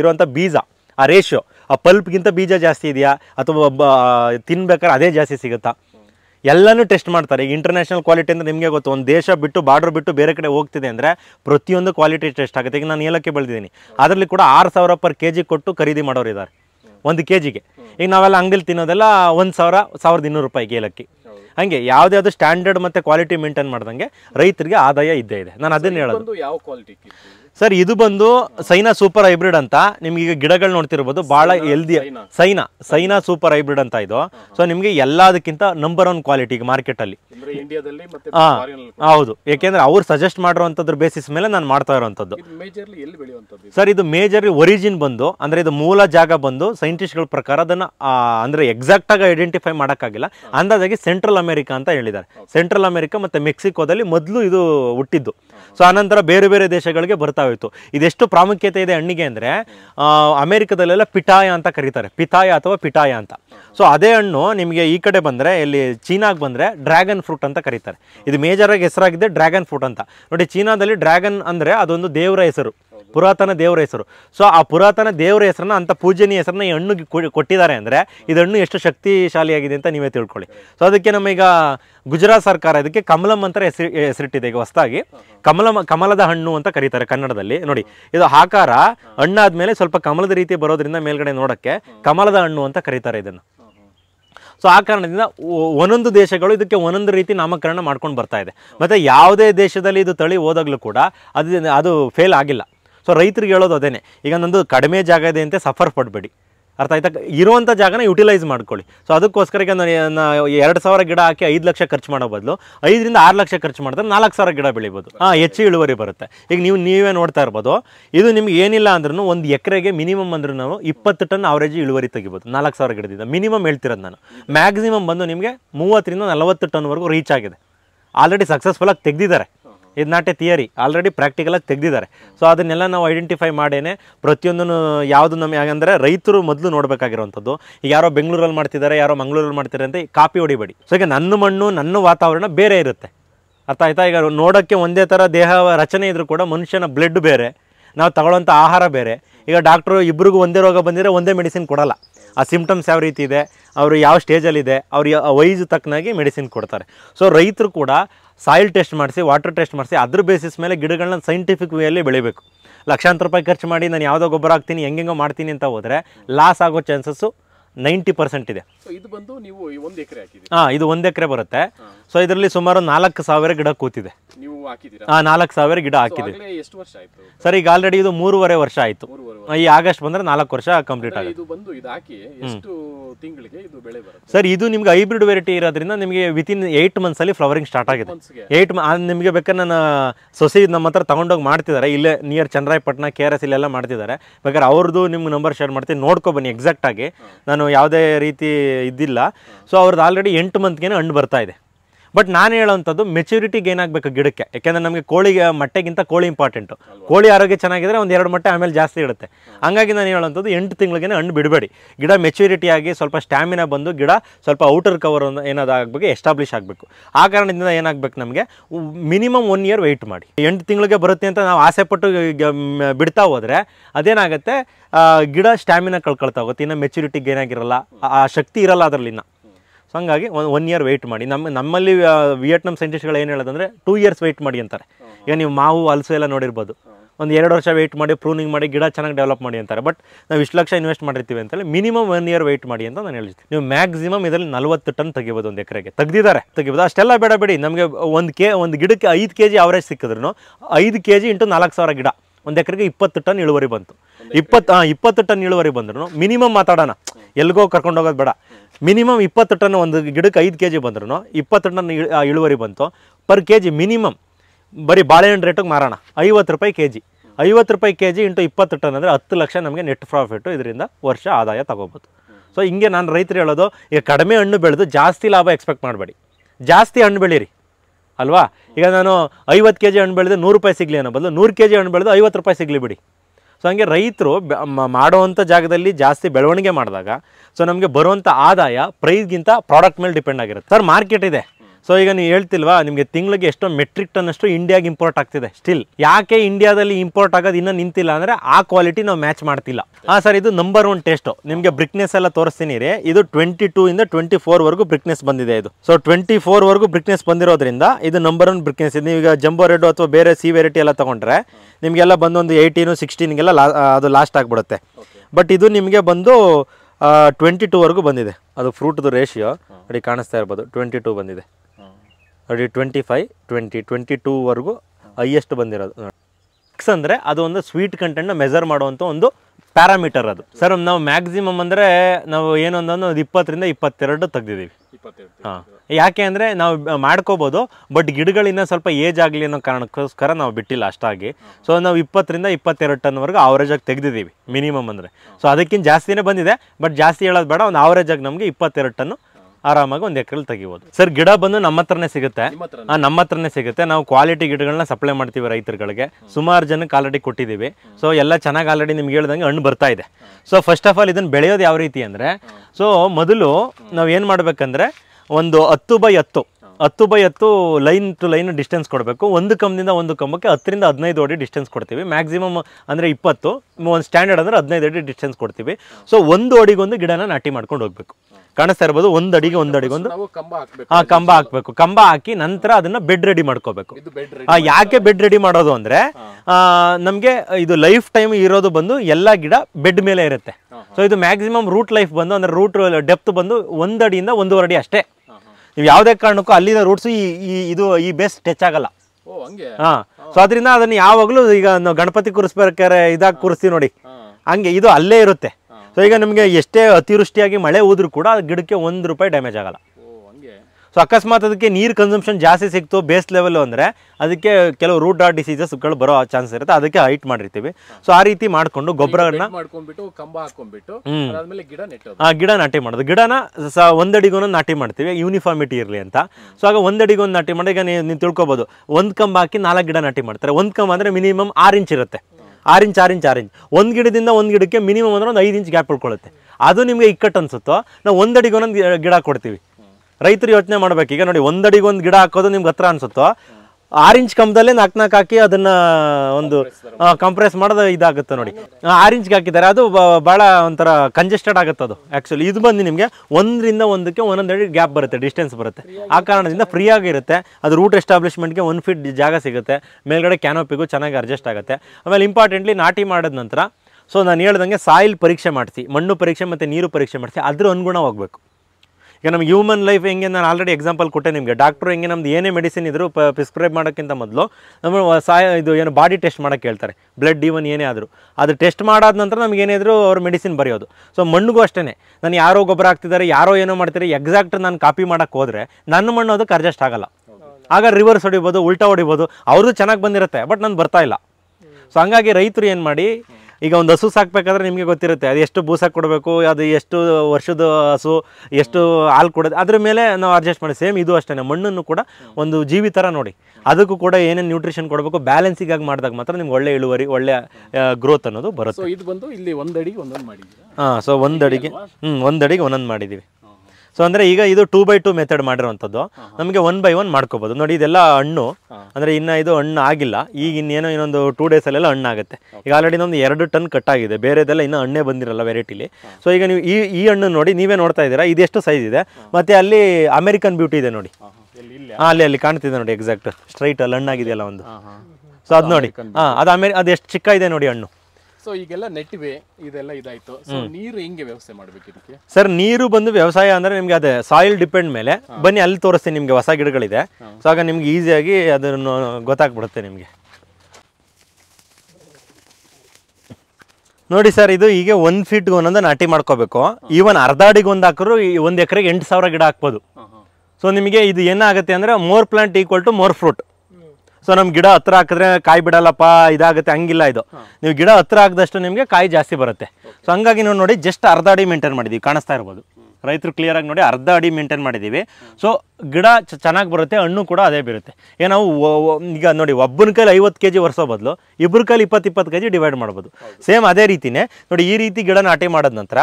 ಇರುವಂಥ ಬೀಜ ಆ ರೇಷ್ಯೋ ಆ ಪಲ್ಪ್ಗಿಂತ ಬೀಜ ಜಾಸ್ತಿ ಇದೆಯಾ ಅಥವಾ ತಿನ್ಬೇಕಾದ್ರೆ ಅದೇ ಜಾಸ್ತಿ ಸಿಗುತ್ತಾ ಎಲ್ಲನೂ ಟೆಸ್ಟ್ ಮಾಡ್ತಾರೆ ಈಗ ಇಂಟರ್ನ್ಯಾಷನಲ್ ಕ್ವಾಲಿಟಿ ಅಂದರೆ ನಿಮಗೆ ಗೊತ್ತು ಒಂದು ದೇಶ ಬಿಟ್ಟು ಬಾರ್ಡರ್ ಬಿಟ್ಟು ಬೇರೆ ಕಡೆ ಹೋಗ್ತಿದೆ ಅಂದರೆ ಪ್ರತಿಯೊಂದು ಕ್ವಾಲಿಟಿ ಟೆಸ್ಟ್ ಆಗುತ್ತೆ ಈಗ ನಾನು ಏಲಕ್ಕೆ ಬೆಳೆದಿದ್ದೀನಿ ಅದರಲ್ಲಿ ಕೂಡ ಆರು ಸಾವಿರ ಪರ್ ಕೆ ಜಿ ಕೊಟ್ಟು ಖರೀದಿ ಮಾಡೋರು ಇದ್ದಾರೆ ಒಂದು ಕೆ ಜಿಗೆ ಈಗ ನಾವೆಲ್ಲ ಅಂಗಡಿಲಿ ತಿನ್ನೋದೆಲ್ಲ ಒಂದು ಸಾವಿರ ಸಾವಿರದ ಇನ್ನೂರು ರೂಪಾಯಿ ಏಲಕ್ಕಿ ಹಾಗೆ ಅದು ಸ್ಟ್ಯಾಂಡರ್ಡ್ ಮತ್ತು ಕ್ವಾಲಿಟಿ ಮೇಂಟೈನ್ ಮಾಡ್ದಂಗೆ ರೈತರಿಗೆ ಆದಾಯ ಇದ್ದೇ ಇದೆ ನಾನು ಅದನ್ನು ಹೇಳೋದು ಯಾವ ಕ್ವಾಲಿಟಿ ಸರ್ ಇದು ಬಂದು ಸೈನಾ ಸೂಪರ್ ಹೈಬ್ರಿಡ್ ಅಂತ ನಿಮ್ಗೆ ಈಗ ಗಿಡಗಳು ನೋಡ್ತಿರ್ಬೋದು ಬಹಳ ಹೆಲ್ದಿ ಸೈನಾ ಸೈನಾ ಸೂಪರ್ ಹೈಬ್ರಿಡ್ ಅಂತ ಇದು ಸೊ ನಿಮಗೆ ಎಲ್ಲದಕ್ಕಿಂತ ನಂಬರ್ ಒನ್ ಕ್ವಾಲಿಟಿ ಮಾರ್ಕೆಟ್ ಅಲ್ಲಿ ಹೌದು ಯಾಕೆಂದ್ರೆ ಅವ್ರು ಸಜೆಸ್ಟ್ ಮಾಡಿರುವಂತದ್ರ ಬೇಸಿಸ್ ಮೇಲೆ ನಾನು ಮಾಡ್ತಾ ಇರುವಂತದ್ದು ಸರ್ ಇದು ಮೇಜರ್ಲಿ ಒರಿಜಿನ್ ಬಂದು ಅಂದ್ರೆ ಇದು ಮೂಲ ಜಾಗ ಬಂದು ಸೈಂಟಿಸ್ಟ್ಗಳ ಪ್ರಕಾರ ಅದನ್ನ ಅಂದ್ರೆ ಎಕ್ಸಾಕ್ಟ್ ಆಗಿ ಐಡೆಂಟಿಫೈ ಮಾಡೋಕ್ಕಾಗಿಲ್ಲ ಅಂದಾಜಾಗಿ ಸೆಂಟ್ರಲ್ ಅಮೆರಿಕಾ ಅಂತ ಹೇಳಿದ್ದಾರೆ ಸೆಂಟ್ರಲ್ ಅಮೆರಿಕಾ ಮತ್ತೆ ಮೆಕ್ಸಿಕೋದಲ್ಲಿ ಮೊದಲು ಇದು ಹುಟ್ಟಿದ್ದು ಸೊ ಆನಂತರ ಬೇರೆ ಬೇರೆ ದೇಶಗಳಿಗೆ ಬರ್ತಾ ಹೋಯಿತು ಇದೆಷ್ಟು ಪ್ರಾಮುಖ್ಯತೆ ಇದೆ ಹಣ್ಣಿಗೆ ಅಂದರೆ ಅಮೆರಿಕದಲ್ಲೆಲ್ಲ ಪಿಟಾಯ ಅಂತ ಕರೀತಾರೆ ಪಿತಾಯ ಅಥವಾ ಪಿಟಾಯ ಅಂತ ಸೊ ಅದೇ ಹಣ್ಣು ನಿಮಗೆ ಈ ಕಡೆ ಬಂದರೆ ಇಲ್ಲಿ ಚೀನಾಗೆ ಬಂದರೆ ಡ್ರ್ಯಾಗನ್ ಫ್ರೂಟ್ ಅಂತ ಕರೀತಾರೆ ಇದು ಮೇಜರಾಗಿ ಹೆಸರಾಗಿದೆ ಡ್ರ್ಯಾಗನ್ ಫ್ರೂಟ್ ಅಂತ ನೋಡಿ ಚೀನಾದಲ್ಲಿ ಡ್ರ್ಯಾಗನ್ ಅಂದರೆ ಅದೊಂದು ದೇವರ ಹೆಸರು ಪುರಾತನ ದೇವರ ಹೆಸರು ಸೊ ಆ ಪುರಾತನ ದೇವರ ಹೆಸರನ್ನ ಅಂತ ಪೂಜನೀಯ ಹೆಸರನ್ನ ಈ ಹಣ್ಣು ಕೊಟ್ಟಿದ್ದಾರೆ ಅಂದರೆ ಇದು ಹಣ್ಣು ಎಷ್ಟು ಶಕ್ತಿಶಾಲಿಯಾಗಿದೆ ಅಂತ ನೀವೇ ತಿಳ್ಕೊಳ್ಳಿ ಸೊ ಅದಕ್ಕೆ ನಮ್ಮ ಈಗ ಗುಜರಾತ್ ಸರ್ಕಾರ ಇದಕ್ಕೆ ಕಮಲಂ ಅಂತ ಹೆಸರು ಹೆಸರಿಟ್ಟಿದೆ ಈಗ ಹೊಸದಾಗಿ ಕಮಲಂ ಕಮಲದ ಹಣ್ಣು ಅಂತ ಕರೀತಾರೆ ಕನ್ನಡದಲ್ಲಿ ನೋಡಿ ಇದು ಆಕಾರ ಹಣ್ಣಾದ ಮೇಲೆ ಸ್ವಲ್ಪ ಕಮಲದ ರೀತಿ ಬರೋದ್ರಿಂದ ಮೇಲ್ಗಡೆ ನೋಡೋಕ್ಕೆ ಕಮಲದ ಹಣ್ಣು ಅಂತ ಕರೀತಾರೆ ಇದನ್ನು ಸೊ ಆ ಕಾರಣದಿಂದ ಒಂದೊಂದು ದೇಶಗಳು ಇದಕ್ಕೆ ಒಂದೊಂದು ರೀತಿ ನಾಮಕರಣ ಮಾಡ್ಕೊಂಡು ಬರ್ತಾ ಇದೆ ಮತ್ತು ಯಾವುದೇ ದೇಶದಲ್ಲಿ ಇದು ತಳಿ ಹೋದಾಗಲೂ ಕೂಡ ಅದು ಅದು ಫೇಲ್ ಆಗಿಲ್ಲ ಸೊ ರೈತರಿಗೆ ಹೇಳೋದು ಅದೇನೆ ಈಗ ನಂದು ಕಡಿಮೆ ಜಾಗ ಇದೆ ಅಂತ ಸಫರ್ ಪಡಬೇಡಿ ಅರ್ಥ ಆಯ್ತಾ ಇರುವಂಥ ಜಾಗನ ಯುಟಿಲೈಸ್ ಮಾಡ್ಕೊಳ್ಳಿ ಸೊ ಅದಕ್ಕೋಸ್ಕರ ಈಗ ನಾನು ಎರಡು ಸಾವಿರ ಗಿಡ ಹಾಕಿ ಐದು ಲಕ್ಷ ಖರ್ಚು ಮಾಡೋ ಬದಲು ಐದರಿಂದ ಆರು ಲಕ್ಷ ಖರ್ಚು ಮಾಡಿದ್ರೆ ನಾಲ್ಕು ಸಾವಿರ ಗಿಡ ಬೆಳಿಬೋದು ಹಾಂ ಹೆಚ್ಚು ಇಳುವರಿ ಬರುತ್ತೆ ಈಗ ನೀವು ನೀವೇ ನೋಡ್ತಾ ಇರ್ಬೋದು ಇದು ನಿಮ್ಗೆ ಏನಿಲ್ಲ ಅಂದ್ರೂ ಒಂದು ಎಕರೆಗೆ ಮಿನಿಮಮ್ ಅಂದ್ರೆ ನಾವು ಇಪ್ಪತ್ತು ಟನ್ ಅವರೇಜ್ ಇಳುವರಿ ತೆಗಿಬೋದು ನಾಲ್ಕು ಸಾವಿರ ಗಿಡದಿಂದ ಮಿನಿಮಮ್ ಹೇಳ್ತಿರೋದು ನಾನು ಮ್ಯಾಕ್ಸಿಮಮ್ ಬಂದು ನಿಮಗೆ ಮೂವತ್ತರಿಂದ ನಲವತ್ತು ಟನ್ವರೆಗೂ ರೀಚ್ ಆಗಿದೆ ಆಲ್ರೆಡಿ ಸಕ್ಸಸ್ಫುಲ್ಲಾಗಿ ತೆಗೆದಿದ್ದಾರೆ ಇದು ಎ ಥಿಯರಿ ಆಲ್ರೆಡಿ ಪ್ರಾಕ್ಟಿಕಲಾಗಿ ತೆಗೆದಿದ್ದಾರೆ ಸೊ ಅದನ್ನೆಲ್ಲ ನಾವು ಐಡೆಂಟಿಫೈ ಮಾಡೇನೆ ಪ್ರತಿಯೊಂದನ್ನು ಯಾವುದು ನಮಗೆ ಹಾಗಂದರೆ ರೈತರು ಮೊದಲು ನೋಡಬೇಕಾಗಿರುವಂಥದ್ದು ಈಗ ಯಾರೋ ಬೆಂಗಳೂರಲ್ಲಿ ಮಾಡ್ತಿದ್ದಾರೆ ಯಾರೋ ಮಂಗಳೂರಲ್ಲಿ ಮಾಡ್ತಿದ್ದಾರೆ ಅಂತ ಕಾಪಿ ಹೊಡಿಬೇಡಿ ಸೊ ಈಗ ನನ್ನ ಮಣ್ಣು ನನ್ನ ವಾತಾವರಣ ಬೇರೆ ಇರುತ್ತೆ ಅರ್ಥ ಆಯ್ತಾ ಈಗ ನೋಡೋಕ್ಕೆ ಒಂದೇ ಥರ ದೇಹ ರಚನೆ ಇದ್ರೂ ಕೂಡ ಮನುಷ್ಯನ ಬ್ಲಡ್ ಬೇರೆ ನಾವು ತಗೊಳ್ಳೋಂಥ ಆಹಾರ ಬೇರೆ ಈಗ ಡಾಕ್ಟ್ರು ಇಬ್ಬರಿಗೂ ಒಂದೇ ರೋಗ ಬಂದಿದ್ರೆ ಒಂದೇ ಮೆಡಿಸಿನ್ ಕೊಡಲ್ಲ ಆ ಸಿಂಪ್ಟಮ್ಸ್ ಯಾವ ರೀತಿ ಇದೆ ಅವರು ಯಾವ ಸ್ಟೇಜಲ್ಲಿದೆ ಅವ್ರು ವೈಸ್ ತಕ್ಕನಾಗಿ ಮೆಡಿಸಿನ್ ಕೊಡ್ತಾರೆ ಸೊ ರೈತರು ಕೂಡ ಸಾಯಿಲ್ ಟೆಸ್ಟ್ ಮಾಡಿಸಿ ವಾಟರ್ ಟೆಸ್ಟ್ ಮಾಡಿಸಿ ಅದ್ರ ಬೇಸಿಸ್ ಮೇಲೆ ಗಿಡಗಳನ್ನ ಸೈಂಟಿಫಿಕ್ ವೇಯಲ್ಲಿ ಬೆಳಿಬೇಕು ಲಕ್ಷಾಂತರ ರೂಪಾಯಿ ಖರ್ಚು ಮಾಡಿ ನಾನು ಯಾವುದೋ ಗೊಬ್ಬರ ಹಾಕ್ತೀನಿ ಹೆಂಗೆಂಗೋ ಮಾಡ್ತೀನಿ ಅಂತ ಹೋದರೆ ಲಾಸ್ ಆಗೋ ಚಾನ್ಸಸ್ಸು ನೈಂಟಿ ಪರ್ಸೆಂಟ್ ಇದೆ ಇದು ಎಕರೆ ಇದು ಒಂದು ಎಕರೆ ಬರುತ್ತೆ ಸೊ ಇದರಲ್ಲಿ ಸುಮಾರು ನಾಲ್ಕು ಸಾವಿರ ಗಿಡ ಕೂತಿದೆ ನೀವು ನಾಲ್ಕು ಸಾವಿರ ಗಿಡ ಹಾಕಿದೆ ಎಷ್ಟು ವರ್ಷ ಆಯ್ತು ಸರ್ ಈಗ ಆಲ್ರೆಡಿ ಇದು ಮೂರುವರೆ ವರ್ಷ ಆಯಿತು ಈ ಆಗಸ್ಟ್ ಬಂದ್ರೆ ನಾಲ್ಕು ವರ್ಷ ಕಂಪ್ಲೀಟ್ ಆಗಿದೆ ತಿಂಗಳಿಗೆ ಇದು ಬೆಳೆ ಸರ್ ಇದು ನಿಮ್ಗೆ ಹೈಬ್ರಿಡ್ ವೆರೈಟಿ ಇರೋದ್ರಿಂದ ನಿಮಗೆ ಏಟ್ ಏಯ್ಟ್ ಅಲ್ಲಿ ಫ್ಲವರಿಂಗ್ ಸ್ಟಾರ್ಟ್ ಆಗಿದೆ ಏಟ್ ನಿಮಗೆ ಬೇಕಾದ್ರೆ ನಾನು ಸೊಸೆ ನಮ್ಮ ಹತ್ರ ತಗೊಂಡೋಗಿ ಮಾಡ್ತಿದ್ದಾರೆ ಇಲ್ಲೇ near Chandrayapatna K R S ಇಲ್ಲೆಲ್ಲ ಮಾಡ್ತಿದ್ದಾರೆ ಬೇಕಾದ್ರೆ ಅವ್ರದ್ದು ನಿಮ್ಗೆ ನಂಬರ್ ಶೇರ್ ಮಾಡ್ತೀನಿ ನೋಡ್ಕೊ ಬನ್ನಿ ಎಕ್ಸಾಕ್ಟ್ ಆಗಿ ನಾನು ಯಾವುದೇ ರೀತಿ ಇದ್ದಿಲ್ಲ ಸೊ ಅವ್ರದ್ದು ಆಲ್ರೆಡಿ ಎಂಟು ಮಂತ್ಗೆ ಹಣ್ಣು ಬರ್ತಾ ಇದೆ ಬಟ್ ನಾನು ಹೇಳುವಂಥದ್ದು ಮೆಚುರಿಟಿಗೆ ಏನಾಗಬೇಕು ಗಿಡಕ್ಕೆ ಯಾಕೆಂದರೆ ನಮಗೆ ಕೋಳಿಗೆ ಮಟ್ಟೆಗಿಂತ ಕೋಳಿ ಇಂಪಾರ್ಟೆಂಟು ಕೋಳಿ ಆರೋಗ್ಯ ಚೆನ್ನಾಗಿದ್ರೆ ಒಂದು ಎರಡು ಮೊಟ್ಟೆ ಆಮೇಲೆ ಜಾಸ್ತಿ ಇಡುತ್ತೆ ಹಂಗಾಗಿ ನಾನು ಹೇಳೋವಂಥದ್ದು ಎಂಟು ತಿಂಗಳಿಗೆ ಹಣ್ಣು ಬಿಡಬೇಡಿ ಗಿಡ ಮೆಚುರಿಟಿಯಾಗಿ ಸ್ವಲ್ಪ ಸ್ಟ್ಯಾಮಿನಾ ಬಂದು ಗಿಡ ಸ್ವಲ್ಪ ಔಟರ್ ಕವರ್ ಒಂದು ಏನಾದಾಗಬೇಕು ಎಸ್ಟಾಬ್ಲಿಷ್ ಆಗಬೇಕು ಆ ಕಾರಣದಿಂದ ಏನಾಗಬೇಕು ನಮಗೆ ಮಿನಿಮಮ್ ಒನ್ ಇಯರ್ ವೆಯ್ಟ್ ಮಾಡಿ ಎಂಟು ತಿಂಗಳಿಗೆ ಬರುತ್ತೆ ಅಂತ ನಾವು ಆಸೆಪಟ್ಟು ಬಿಡ್ತಾ ಹೋದರೆ ಅದೇನಾಗುತ್ತೆ ಗಿಡ ಸ್ಟ್ಯಾಮಿನಾ ಕಳ್ಕೊಳ್ತಾ ಹೋಗುತ್ತೆ ಇನ್ನು ಮೆಚುರಿಟಿಗೆ ಏನಾಗಿರಲ್ಲ ಆ ಶಕ್ತಿ ಇರಲ್ಲ ಅದರಲ್ಲಿ ಹಾಗಾಗಿ ಒಂದು ಒನ್ ಇಯರ್ ವೆಯ್ಟ್ ಮಾಡಿ ನಮ್ಮ ನಮ್ಮಲ್ಲಿ ವಿಯೆಟ್ನಾಮ್ ಸೈಂಟಿಸ್ಟ್ಗಳು ಏನು ಹೇಳೋದಂದರೆ ಟೂ ಇಯರ್ಸ್ ವೆಯ್ಟ್ ಮಾಡಿ ಅಂತಾರೆ ಈಗ ನೀವು ಮಾವು ಹಲಸು ಎಲ್ಲ ನೋಡಿರ್ಬೋದು ಒಂದು ಎರಡು ವರ್ಷ ವೆಯ್ಟ್ ಮಾಡಿ ಪ್ರೂನಿಂಗ್ ಮಾಡಿ ಗಿಡ ಚೆನ್ನಾಗಿ ಡೆವಲಪ್ ಮಾಡಿ ಅಂತಾರೆ ಬಟ್ ನಾವು ಇಷ್ಟು ಲಕ್ಷ ಇನ್ವೆಸ್ಟ್ ಮಾಡಿರ್ತೀವಿ ಅಂತೇಳಿ ಮಿನಿಮಮ್ ಒನ್ ಇಯರ್ ವೆಯ್ಟ್ ಮಾಡಿ ಅಂತ ನಾನು ಹೇಳ್ತೀನಿ ನೀವು ಮ್ಯಾಕ್ಸಿಮಮ್ ಇದರಲ್ಲಿ ನಲ್ವತ್ತು ಟನ್ ತೆಗಿಬೋದು ಒಂದು ಎಕರೆಗೆ ತೆಗ್ದಿದ್ದಾರೆ ತೆಗಿಬೋದು ಅಷ್ಟೆಲ್ಲ ಬೇಡ ಬಿಡಿ ನಮಗೆ ಒಂದು ಕೆ ಒಂದು ಗಿಡಕ್ಕೆ ಐದು ಕೆ ಜಿ ಅವರೇಜ್ ಸಿಕ್ಕಿದ್ರು ಐದು ಕೆ ಜಿ ಇಂಟು ನಾಲ್ಕು ಸಾವಿರ ಗಿಡ ಒಂದು ಎಕರೆಗೆ ಇಪ್ಪತ್ತು ಟನ್ ಇಳುವರಿ ಬಂತು ಇಪ್ಪತ್ತು ಹಾಂ ಇಪ್ಪತ್ತು ಟನ್ ಇಳುವರಿ ಬಂದ್ರು ಮಿನಿಮಮ್ ಮಾತಾಡೋಣ ಎಲ್ಗೋ ಕರ್ಕೊಂಡು ಹೋಗೋದು ಬೇಡ ಮಿನಿಮಮ್ ಇಪ್ಪತ್ತು ಟನ್ ಒಂದು ಗಿಡಕ್ಕೆ ಐದು ಕೆ ಜಿ ಬಂದ್ರು ಇಪ್ಪತ್ತು ಟನ್ ಇಳುವರಿ ಬಂತು ಪರ್ ಕೆ ಜಿ ಮಿನಿಮಮ್ ಬರೀ ಬಾಳೆಹಣ್ಣು ರೇಟಿಗೆ ಮಾರೋಣ ಐವತ್ತು ರೂಪಾಯಿ ಕೆ ಜಿ ಐವತ್ತು ರೂಪಾಯಿ ಕೆ ಜಿ ಇಂಟು ಇಪ್ಪತ್ತು ಟನ್ ಅಂದರೆ ಹತ್ತು ಲಕ್ಷ ನಮಗೆ ನೆಟ್ ಪ್ರಾಫಿಟ್ಟು ಇದರಿಂದ ವರ್ಷ ಆದಾಯ ತಗೋಬೋದು ಸೊ ಹಿಂಗೆ ನಾನು ರೈತರು ಹೇಳೋದು ಈಗ ಕಡಿಮೆ ಹಣ್ಣು ಬೆಳೆದು ಜಾಸ್ತಿ ಲಾಭ ಎಕ್ಸ್ಪೆಕ್ಟ್ ಮಾಡಬೇಡಿ ಜಾಸ್ತಿ ಹಣ್ಣು ಬೆಳೀರಿ ಅಲ್ವಾ ಈಗ ನಾನು ಐವತ್ತು ಕೆ ಜಿ ಹಣ್ಣು ಬೆಳೆದು ನೂರು ರೂಪಾಯಿ ಸಿಗಲಿ ಅನ್ನೋ ಬದಲು ನೂರು ಕೆ ಜಿ ಹಣ್ಣು ಬೆಳೆದು ಐವತ್ತು ರೂಪಾಯಿ ಸಿಗಲಿ ಬಿಡಿ ಸೊ ಹಂಗೆ ರೈತರು ಮಾಡುವಂಥ ಜಾಗದಲ್ಲಿ ಜಾಸ್ತಿ ಬೆಳವಣಿಗೆ ಮಾಡಿದಾಗ ಸೊ ನಮಗೆ ಬರುವಂಥ ಆದಾಯ ಪ್ರೈಸ್ಗಿಂತ ಪ್ರಾಡಕ್ಟ್ ಮೇಲೆ ಡಿಪೆಂಡ್ ಆಗಿರುತ್ತೆ ಸರ್ ಮಾರ್ಕೆಟ್ ಇದೆ ಸೊ ಈಗ ನೀವು ಹೇಳ್ತಿಲ್ವಾ ನಿಮಗೆ ತಿಂಗಳಿಗೆ ಎಷ್ಟೋ ಮೆಟ್ರಿಕ್ ಟನ್ ಅಷ್ಟು ಇಂಡಿಯಾಗೆ ಇಂಪೋರ್ಟ್ ಆಗ್ತಿದೆ ಸ್ಟಿಲ್ ಯಾಕೆ ಇಂಡಿಯಾದಲ್ಲಿ ಇಂಪೋರ್ಟ್ ಆಗೋದು ಇನ್ನೂ ನಿಂತಿಲ್ಲ ಅಂದರೆ ಆ ಕ್ವಾಲಿಟಿ ನಾವು ಮ್ಯಾಚ್ ಮಾಡ್ತಿಲ್ಲ ಹಾಂ ಸರ್ ಇದು ನಂಬರ್ ಒನ್ ಟೇಸ್ಟು ನಿಮಗೆ ಬ್ರಿಕ್ನೆಸ್ ಎಲ್ಲ ತೋರಿಸ್ತೀನಿ ರೀ ಇದು ಟ್ವೆಂಟಿ ಟೂ ಇಂದ ಟ್ವೆಂಟಿ ಫೋರ್ವರೆಗೂ ಬ್ರಿಕ್ನೆಸ್ ಬಂದಿದೆ ಇದು ಸೊ ಟ್ವೆಂಟಿ ಫೋರ್ವರೆಗೂ ಬ್ರಿಕ್ನೆಸ್ ಬಂದಿರೋದ್ರಿಂದ ಇದು ನಂಬರ್ ಒನ್ ಬ್ರಿಕ್ನೆಸ್ ಇದು ಈಗ ಜಂಬೋ ರೆಡ್ ಅಥವಾ ಬೇರೆ ಸಿ ವೆರೈಟಿ ಎಲ್ಲ ತೊಗೊಂಡ್ರೆ ನಿಮಗೆಲ್ಲ ಬಂದು ಒಂದು ಏಯ್ಟೀನು ಸಿಕ್ಸ್ಟೀನಿಗೆಲ್ಲ ಲಾ ಅದು ಲಾಸ್ಟ್ ಆಗಿಬಿಡುತ್ತೆ ಬಟ್ ಇದು ನಿಮಗೆ ಬಂದು ಟ್ವೆಂಟಿ ಟೂವರೆಗೂ ಬಂದಿದೆ ಅದು ಫ್ರೂಟ್ದು ರೇಷಿಯೋ ನೋಡಿ ಕಾಣಿಸ್ತಾ ಇರ್ಬೋದು ಟ್ವೆಂಟಿ ಟೂ ಬಂದಿದೆ ನೋಡಿ ಟ್ವೆಂಟಿ ಫೈವ್ ಟ್ವೆಂಟಿ ಟ್ವೆಂಟಿ ಟೂವರೆಗೂ ಹೈಯೆಸ್ಟ್ ಬಂದಿರೋದು ಎಕ್ಸ್ ಅಂದರೆ ಅದು ಒಂದು ಸ್ವೀಟ್ ಕಂಟೆಂಟ್ನ ಮೆಜರ್ ಮಾಡುವಂಥ ಒಂದು ಪ್ಯಾರಾಮೀಟರ್ ಅದು ಸರ್ ನಾವು ಮ್ಯಾಕ್ಸಿಮಮ್ ಅಂದರೆ ನಾವು ಏನು ಒಂದು ಇಪ್ಪತ್ತರಿಂದ ಇಪ್ಪತ್ತೆರಡು ತೆಗ್ದಿದ್ದೀವಿ ಹಾಂ ಯಾಕೆ ಅಂದರೆ ನಾವು ಮಾಡ್ಕೋಬೋದು ಬಟ್ ಗಿಡಗಳಿಂದ ಸ್ವಲ್ಪ ಏಜ್ ಆಗಲಿ ಅನ್ನೋ ಕಾರಣಕ್ಕೋಸ್ಕರ ನಾವು ಬಿಟ್ಟಿಲ್ಲ ಅಷ್ಟಾಗಿ ಸೊ ನಾವು ಇಪ್ಪತ್ತರಿಂದ ಇಪ್ಪತ್ತೆರಡು ಟನ್ವರೆಗೂ ಆವರೇಜಾಗಿ ತೆಗ್ದಿದ್ದೀವಿ ಮಿನಿಮಮ್ ಅಂದರೆ ಸೊ ಅದಕ್ಕಿಂತ ಜಾಸ್ತಿನೇ ಬಂದಿದೆ ಬಟ್ ಜಾಸ್ತಿ ಹೇಳೋದು ಬೇಡ ಒಂದು ಆವರೇಜಾಗಿ ನಮಗೆ ಇಪ್ಪತ್ತೆರಡು ಟನ್ನು ಆರಾಮಾಗಿ ಒಂದು ಎಕರೆಲಿ ತೆಗಿಬೋದು ಸರ್ ಗಿಡ ಬಂದು ನಮ್ಮ ಹತ್ರನೇ ಸಿಗುತ್ತೆ ನಮ್ಮ ಹತ್ರನೇ ಸಿಗುತ್ತೆ ನಾವು ಕ್ವಾಲಿಟಿ ಗಿಡಗಳನ್ನ ಸಪ್ಲೈ ಮಾಡ್ತೀವಿ ರೈತರುಗಳಿಗೆ ಸುಮಾರು ಜನಕ್ಕೆ ಆಲ್ರೆಡಿ ಕೊಟ್ಟಿದ್ದೀವಿ ಸೊ ಎಲ್ಲ ಚೆನ್ನಾಗಿ ಆಲ್ರೆಡಿ ನಿಮ್ಗೆ ಹೇಳ್ದಂಗೆ ಹಣ್ಣು ಬರ್ತಾ ಇದೆ ಸೊ ಫಸ್ಟ್ ಆಫ್ ಆಲ್ ಇದನ್ನು ಬೆಳೆಯೋದು ಯಾವ ರೀತಿ ಅಂದರೆ ಸೊ ಮೊದಲು ನಾವು ಏನು ಮಾಡಬೇಕಂದ್ರೆ ಒಂದು ಹತ್ತು ಬೈ ಹತ್ತು ಹತ್ತು ಬೈ ಹತ್ತು ಲೈನ್ ಟು ಲೈನ್ ಡಿಸ್ಟೆನ್ಸ್ ಕೊಡಬೇಕು ಒಂದು ಕಂಬದಿಂದ ಒಂದು ಕಂಬಕ್ಕೆ ಹತ್ತರಿಂದ ಹದಿನೈದು ಅಡಿ ಡಿಸ್ಟೆನ್ಸ್ ಕೊಡ್ತೀವಿ ಮ್ಯಾಕ್ಸಿಮಮ್ ಅಂದರೆ ಇಪ್ಪತ್ತು ಒಂದು ಸ್ಟ್ಯಾಂಡರ್ಡ್ ಅಂದರೆ ಹದಿನೈದು ಅಡಿ ಡಿಸ್ಟೆನ್ಸ್ ಕೊಡ್ತೀವಿ ಸೊ ಒಂದು ಅಡಿಗೊಂದು ಗಿಡನ ನಾಟಿ ಮಾಡ್ಕೊಂಡು ಹೋಗಬೇಕು ಕಾಣಿಸ್ತಾ ಇರ್ಬೋದು ಒಂದು ಅಡಿಗೆ ಒಂದು ಅಡಿಗೊಂದು ಹಾ ಕಂಬ ಹಾಕಬೇಕು ಕಂಬ ಹಾಕಿ ನಂತರ ಅದನ್ನ ಬೆಡ್ ರೆಡಿ ಮಾಡ್ಕೋಬೇಕು ಯಾಕೆ ಬೆಡ್ ರೆಡಿ ಮಾಡೋದು ಅಂದ್ರೆ ನಮಗೆ ಇದು ಲೈಫ್ ಟೈಮ್ ಇರೋದು ಬಂದು ಎಲ್ಲ ಗಿಡ ಬೆಡ್ ಮೇಲೆ ಇರುತ್ತೆ ಸೊ ಇದು ಮ್ಯಾಕ್ಸಿಮಮ್ ರೂಟ್ ಲೈಫ್ ಬಂದು ಅಂದ್ರೆ ರೂಟ್ ಡೆಪ್ತ್ ಬಂದು ಅಡಿಯಿಂದ ಒಂದೂವರೆ ಅಡಿ ಅಷ್ಟೇ ನೀವು ಯಾವುದೇ ಕಾರಣಕ್ಕೂ ಅಲ್ಲಿನ ರೂಟ್ಸು ಈ ಈ ಇದು ಈ ಬೇಸ್ ಟಚ್ ಆಗಲ್ಲ ಹಾ ಸೊ ಅದರಿಂದ ಅದನ್ನ ಯಾವಾಗಲೂ ಈಗ ನಾವು ಗಣಪತಿ ಕೂರಿಸ್ಬೇಕಾರೆ ಇದಾಗಿ ಕೂರಿಸ್ತೀವಿ ನೋಡಿ ಹಂಗೆ ಇದು ಅಲ್ಲೇ ಇರುತ್ತೆ ಸೊ ಈಗ ನಿಮಗೆ ಎಷ್ಟೇ ಅತಿವೃಷ್ಟಿಯಾಗಿ ಮಳೆ ಹೋದ್ರೂ ಕೂಡ ಗಿಡಕ್ಕೆ ಒಂದು ರೂಪಾಯಿ ಡ್ಯಾಮೇಜ್ ಆಗಲ್ಲ ಸೊ ಅಕಸ್ಮಾತ್ ಅದಕ್ಕೆ ನೀರು ಕನ್ಸಂಪ್ಷನ್ ಜಾಸ್ತಿ ಸಿಕ್ತು ಬೇಸ್ ಲೆವೆಲ್ ಅಂದರೆ ಅದಕ್ಕೆ ಕೆಲವು ರೂಟ್ ಡಾಟ್ ಡಿಸೀಸಸ್ಗಳು ಬರೋ ಚಾನ್ಸ್ ಇರುತ್ತೆ ಅದಕ್ಕೆ ಹೈಟ್ ಮಾಡಿರ್ತೀವಿ ಸೊ ಆ ರೀತಿ ಮಾಡಿಕೊಂಡು ಗೊಬ್ಬರಗಳನ್ನ ಮಾಡ್ಕೊಂಡ್ಬಿಟ್ಟು ಕಂಬ ಹಾಕೊಂಡ್ಬಿಟ್ಟು ಅದಾದ್ಮೇಲೆ ಗಿಡ ನೆಟ್ಟು ಗಿಡ ನಾಟಿ ಮಾಡೋದು ಗಿಡನ ಒಂದಡಿಗೊಂದು ನಾಟಿ ಮಾಡ್ತೀವಿ ಯೂನಿಫಾರ್ಮಿಟಿ ಇರಲಿ ಅಂತ ಸೊ ಆಗ ಒಂದಡಿಗೊಂದು ನಾಟಿ ಮಾಡಿ ಈಗ ನೀವು ತಿಳ್ಕೊಬೋದು ಒಂದು ಕಂಬ ಹಾಕಿ ನಾಲ್ಕು ಗಿಡ ನಾಟಿ ಮಾಡ್ತಾರೆ ಒಂದು ಕಂಬ ಅಂದರೆ ಮಿನಿಮಮ್ ಆರು ಇಂಚ್ ಇರುತ್ತೆ ಆರು ಇಂಚ್ ಆರು ಇಂಚ್ ಆರು ಇಂಚ್ ಒಂದು ಗಿಡದಿಂದ ಒಂದು ಗಿಡಕ್ಕೆ ಮಿನಿಮಮ್ ಅಂದ್ರೆ ಒಂದು ಐದು ಇಂಚ್ ಗ್ಯಾಪ್ ಉಳ್ಕೊಳ್ಳುತ್ತೆ ಅದು ನಿಮಗೆ ಇಕ್ಕಟ್ಟು ಅನಿಸುತ್ತೋ ನಾವು ಒಂದಡಿಗೆ ಒಂದೊಂದು ಗಿಡ ಕೊಡ್ತೀವಿ ರೈತರು ಯೋಚನೆ ಮಾಡ್ಬೇಕು ಈಗ ನೋಡಿ ಒಂದಡಿಗೊಂದು ಗಿಡ ಹಾಕೋದು ನಿಮ್ಗೆ ಹತ್ರ ಅನ್ಸುತ್ತೋ ಆರೆಂಜ್ ಕಂಬದಲ್ಲೇ ನಾಲ್ಕು ನಾಲ್ಕು ಹಾಕಿ ಅದನ್ನ ಒಂದು ಕಂಪ್ರೆಸ್ ಮಾಡೋದು ಇದಾಗುತ್ತೆ ನೋಡಿ ಆರೆಂಜ್ಗೆ ಹಾಕಿದ್ದಾರೆ ಅದು ಭಾಳ ಒಂಥರ ಕಂಜೆಸ್ಟೆಡ್ ಆಗುತ್ತೆ ಅದು ಆ್ಯಕ್ಚುಲಿ ಇದು ಬಂದು ನಿಮಗೆ ಒಂದರಿಂದ ಒಂದಕ್ಕೆ ಒಂದೊಂದು ಅಡಿ ಗ್ಯಾಪ್ ಬರುತ್ತೆ ಡಿಸ್ಟೆನ್ಸ್ ಬರುತ್ತೆ ಆ ಕಾರಣದಿಂದ ಫ್ರೀ ಆಗಿರುತ್ತೆ ಅದು ರೂಟ್ ಎಸ್ಟಾಬ್ಲಿಷ್ಮೆಂಟ್ಗೆ ಒನ್ ಫೀಟ್ ಜಾಗ ಸಿಗುತ್ತೆ ಮೇಲ್ಗಡೆ ಕ್ಯಾನೋಪಿಗೂ ಚೆನ್ನಾಗಿ ಅಡ್ಜಸ್ಟ್ ಆಗುತ್ತೆ ಆಮೇಲೆ ಇಂಪಾರ್ಟೆಂಟ್ಲಿ ನಾಟಿ ಮಾಡಿದ ನಂತರ ಸೊ ನಾನು ಹೇಳ್ದಂಗೆ ಸಾಯಿಲ್ ಪರೀಕ್ಷೆ ಮಾಡಿಸಿ ಮಣ್ಣು ಪರೀಕ್ಷೆ ಮತ್ತು ನೀರು ಪರೀಕ್ಷೆ ಮಾಡಿಸಿ ಅದ್ರ ಅನುಗುಣವಾಗಬೇಕು ಈಗ ನಮ್ಗೆ ಹ್ಯೂಮನ್ ಲೈಫ್ ಹೆಂಗೆ ನಾನು ಆಲ್ರೆಡಿ ಎಕ್ಸಾಂಪಲ್ ಕೊಟ್ಟೆ ನಿಮಗೆ ಡಾಕ್ಟ್ರು ಹೆಂಗೆ ನಮ್ದು ಏನೇ ಮೆಡಿಸಿನ್ ಇದ್ದರೂ ಪ್ರಿಸ್ಕ್ರೈಬ್ ಮಾಡೋಕ್ಕಿಂತ ಮೊದಲು ನಮ್ಮ ಸಾಯ ಇದು ಏನು ಬಾಡಿ ಟೆಸ್ಟ್ ಮಾಡೋಕ್ಕೆ ಹೇಳ್ತಾರೆ ಬ್ಲಡ್ ಈವನ್ ಏನೇ ಆದರೂ ಅದು ಟೆಸ್ಟ್ ಮಾಡಾದ ನಂತರ ನಮ್ಗೆ ಏನಿದ್ರು ಅವ್ರು ಮೆಡಿಸಿನ್ ಬರೆಯೋದು ಸೊ ಮಣ್ಣಿಗೂ ಅಷ್ಟೇ ನಾನು ಯಾರೋ ಗೊಬ್ಬರ ಹಾಕ್ತಿದ್ದಾರೆ ಯಾರೋ ಏನೋ ಮಾಡ್ತಾರೆ ಎಕ್ಸಾಕ್ಟ್ ನಾನು ಕಾಪಿ ಮಾಡೋಕ್ಕೆ ಹೋದರೆ ನನ್ನ ಮಣ್ಣು ಅದಕ್ಕೆ ಅಡ್ಜಸ್ಟ್ ಆಗಲ್ಲ ಆಗ ರಿವರ್ಸ್ ಹೊಡಿಬೋದು ಉಲ್ಟಾ ಹೊಡಿಬೋದು ಅವ್ರದ್ದು ಚೆನ್ನಾಗಿ ಬಂದಿರುತ್ತೆ ಬಟ್ ನಾನು ಬರ್ತಾ ಇಲ್ಲ ಸೊ ಹಂಗಾಗಿ ರೈತರು ಏನು ಮಾಡಿ ಈಗ ಒಂದು ಹಸು ಸಾಕ್ಬೇಕಾದ್ರೆ ನಿಮಗೆ ಗೊತ್ತಿರುತ್ತೆ ಅದು ಎಷ್ಟು ಬೂಸಾಕ್ ಕೊಡಬೇಕು ಅದು ಎಷ್ಟು ವರ್ಷದ ಹಸು ಎಷ್ಟು ಹಾಲು ಕೊಡೋದು ಅದ್ರ ಮೇಲೆ ನಾವು ಅಡ್ಜಸ್ಟ್ ಮಾಡಿ ಸೇಮ್ ಇದು ಅಷ್ಟೇ ಮಣ್ಣನ್ನು ಕೂಡ ಒಂದು ಜೀವಿ ಥರ ನೋಡಿ ಅದಕ್ಕೂ ಕೂಡ ಏನೇನು ನ್ಯೂಟ್ರಿಷನ್ ಕೊಡಬೇಕು ಬ್ಯಾಲೆನ್ಸಿಗಾಗಿ ಮಾಡಿದಾಗ ಮಾತ್ರ ನಿಮ್ಗೆ ಒಳ್ಳೆ ಇಳುವರಿ ಒಳ್ಳೆ ಗ್ರೋತ್ ಅನ್ನೋದು ಬರುತ್ತೆ ಇದು ಬಂದು ಇಲ್ಲಿ ಒಂದೊಂದು ಹಾಂ ಸೊ ಒಂದು ಅಡಿಗೆ ಹ್ಞೂ ಒಂದಡಿಗೆ ಒಂದೊಂದು ಮಾಡಿದ್ದೀವಿ ಸೊ ಅಂದ್ರೆ ಈಗ ಇದು ಟೂ ಬೈ ಟೂ ಮೆಥಡ್ ಮಾಡಿರುವಂತದ್ದು ನಮಗೆ ಒನ್ ಬೈ ಒನ್ ಮಾಡ್ಕೋಬಹುದು ನೋಡಿ ಇದೆಲ್ಲ ಹಣ್ಣು ಅಂದ್ರೆ ಇನ್ನ ಇದು ಹಣ್ಣು ಆಗಿಲ್ಲ ಈಗ ಇನ್ನೇನೋ ಇನ್ನೊಂದು ಟೂ ಡೇಸಲ್ಲೆಲ್ಲ ಹಣ್ಣು ಆಗುತ್ತೆ ಈಗ ಆಲ್ರೆಡಿ ಒಂದು ಎರಡು ಟನ್ ಕಟ್ ಆಗಿದೆ ಬೇರೆದೆಲ್ಲ ಇನ್ನೂ ಹಣ್ಣೆ ಬಂದಿರಲ್ಲ ವೆರೈಟಿಲಿ ಸೊ ಈಗ ನೀವು ಈ ಈ ಹಣ್ಣು ನೋಡಿ ನೀವೇ ನೋಡ್ತಾ ಇದ್ದೀರಾ ಇದೆಷ್ಟು ಸೈಜ್ ಇದೆ ಮತ್ತೆ ಅಲ್ಲಿ ಅಮೆರಿಕನ್ ಬ್ಯೂಟಿ ಇದೆ ನೋಡಿ ಹಾಂ ಅಲ್ಲಿ ಅಲ್ಲಿ ಕಾಣ್ತಿದೆ ನೋಡಿ ಎಕ್ಸಾಕ್ಟ್ ಸ್ಟ್ರೈಟ್ ಅಲ್ಲಿ ಹಣ್ಣಾಗಿದೆಯಲ್ಲ ಒಂದು ಸೊ ಅದು ನೋಡಿ ಹಾಂ ಅದು ಅಮೆರಿ ಅದು ಎಷ್ಟು ಚಿಕ್ಕ ಇದೆ ನೋಡಿ ಹಣ್ಣು ಸೊ ಈಗೆಲ್ಲ ನೆಟ್ಟಿವೆ ಇದೆಲ್ಲ ಇದಾಯ್ತು ನೀರು ಹೆಂಗೆ ವ್ಯವಸ್ಥೆ ಮಾಡ್ಬೇಕು ಇದಕ್ಕೆ ಸರ್ ನೀರು ಬಂದು ವ್ಯವಸಾಯ ಅಂದ್ರೆ ನಿಮ್ಗೆ ಅದೇ ಸಾಯಿಲ್ ಡಿಪೆಂಡ್ ಮೇಲೆ ಬನ್ನಿ ಅಲ್ಲಿ ತೋರಿಸ್ತೀನಿ ನಿಮ್ಗೆ ಹೊಸ ಗಿಡಗಳಿದೆ ಸೊ ಆಗ ನಿಮ್ಗೆ ಈಸಿಯಾಗಿ ಅದನ್ನು ಗೊತ್ತಾಗ್ಬಿಡುತ್ತೆ ನಿಮಗೆ ನೋಡಿ ಸರ್ ಇದು ಈಗ ಒಂದ್ ಫೀಟ್ ಒಂದೊಂದು ನಾಟಿ ಮಾಡ್ಕೋಬೇಕು ಈವನ್ ಅರ್ಧ ಅಡಿಗೆ ಹಾಕರು ಹಾಕಿದ್ರು ಒಂದ್ ಎಕರೆಗೆ ಎಂಟು ಸಾವಿರ ಗಿಡ ಹಾಕ್ಬೋದು ಸೊ ನಿಮಗೆ ಇದು ಏನಾಗುತ್ತೆ ಅಂದ್ರೆ more plant equal to more fruit so ನಮ್ಮ ಗಿಡ ಹತ್ರ ಹಾಕಿದ್ರೆ ಕಾಯಿ ಬಿಡಲ್ಲಪ್ಪ ಇದಾಗುತ್ತೆ ಹಂಗಿಲ್ಲ ಇದು ನೀವು ಗಿಡ ಹತ್ರ ಹಾಕಿದಷ್ಟು ನಿಮಗೆ ಕಾಯಿ ಜಾಸ್ತಿ ಬರುತ್ತೆ ಸೊ ಹಂಗಾಗಿ ನಾವು ನೋಡಿ ಜಸ್ಟ್ ಅರ್ಧ ಅಡಿ ಮೇಂಟೈನ್ ಮಾಡಿದ್ದೀವಿ ಕಾಣಿಸ್ತಾ ಇರ್ಬೋದು ರೈತರು ಕ್ಲಿಯರ್ ಆಗಿ ನೋಡಿ ಅರ್ಧ ಅಡಿ ಮೇಂಟೈನ್ ಮಾಡಿದ್ದೀವಿ ಸೊ ಗಿಡ ಚೆನ್ನಾಗಿ ಬರುತ್ತೆ ಹಣ್ಣು ಕೂಡ ಅದೇ ಬೀರುತ್ತೆ ಈಗ ನಾವು ಈಗ ನೋಡಿ ಒಬ್ಬನ ಕೈಲಿ ಐವತ್ತು ಕೆ ಜಿ ಒರೆಸೋ ಬದಲು ಇಬ್ಬರ ಕೈಲಿ ಇಪ್ಪತ್ತು ಇಪ್ಪತ್ತು ಕೆ ಜಿ ಡಿವೈಡ್ ಮಾಡ್ಬೋದು ಸೇಮ್ ಅದೇ ರೀತಿನೇ ನೋಡಿ ಈ ರೀತಿ ಗಿಡ ನಾಟಿ ಮಾಡಿದ ನಂತರ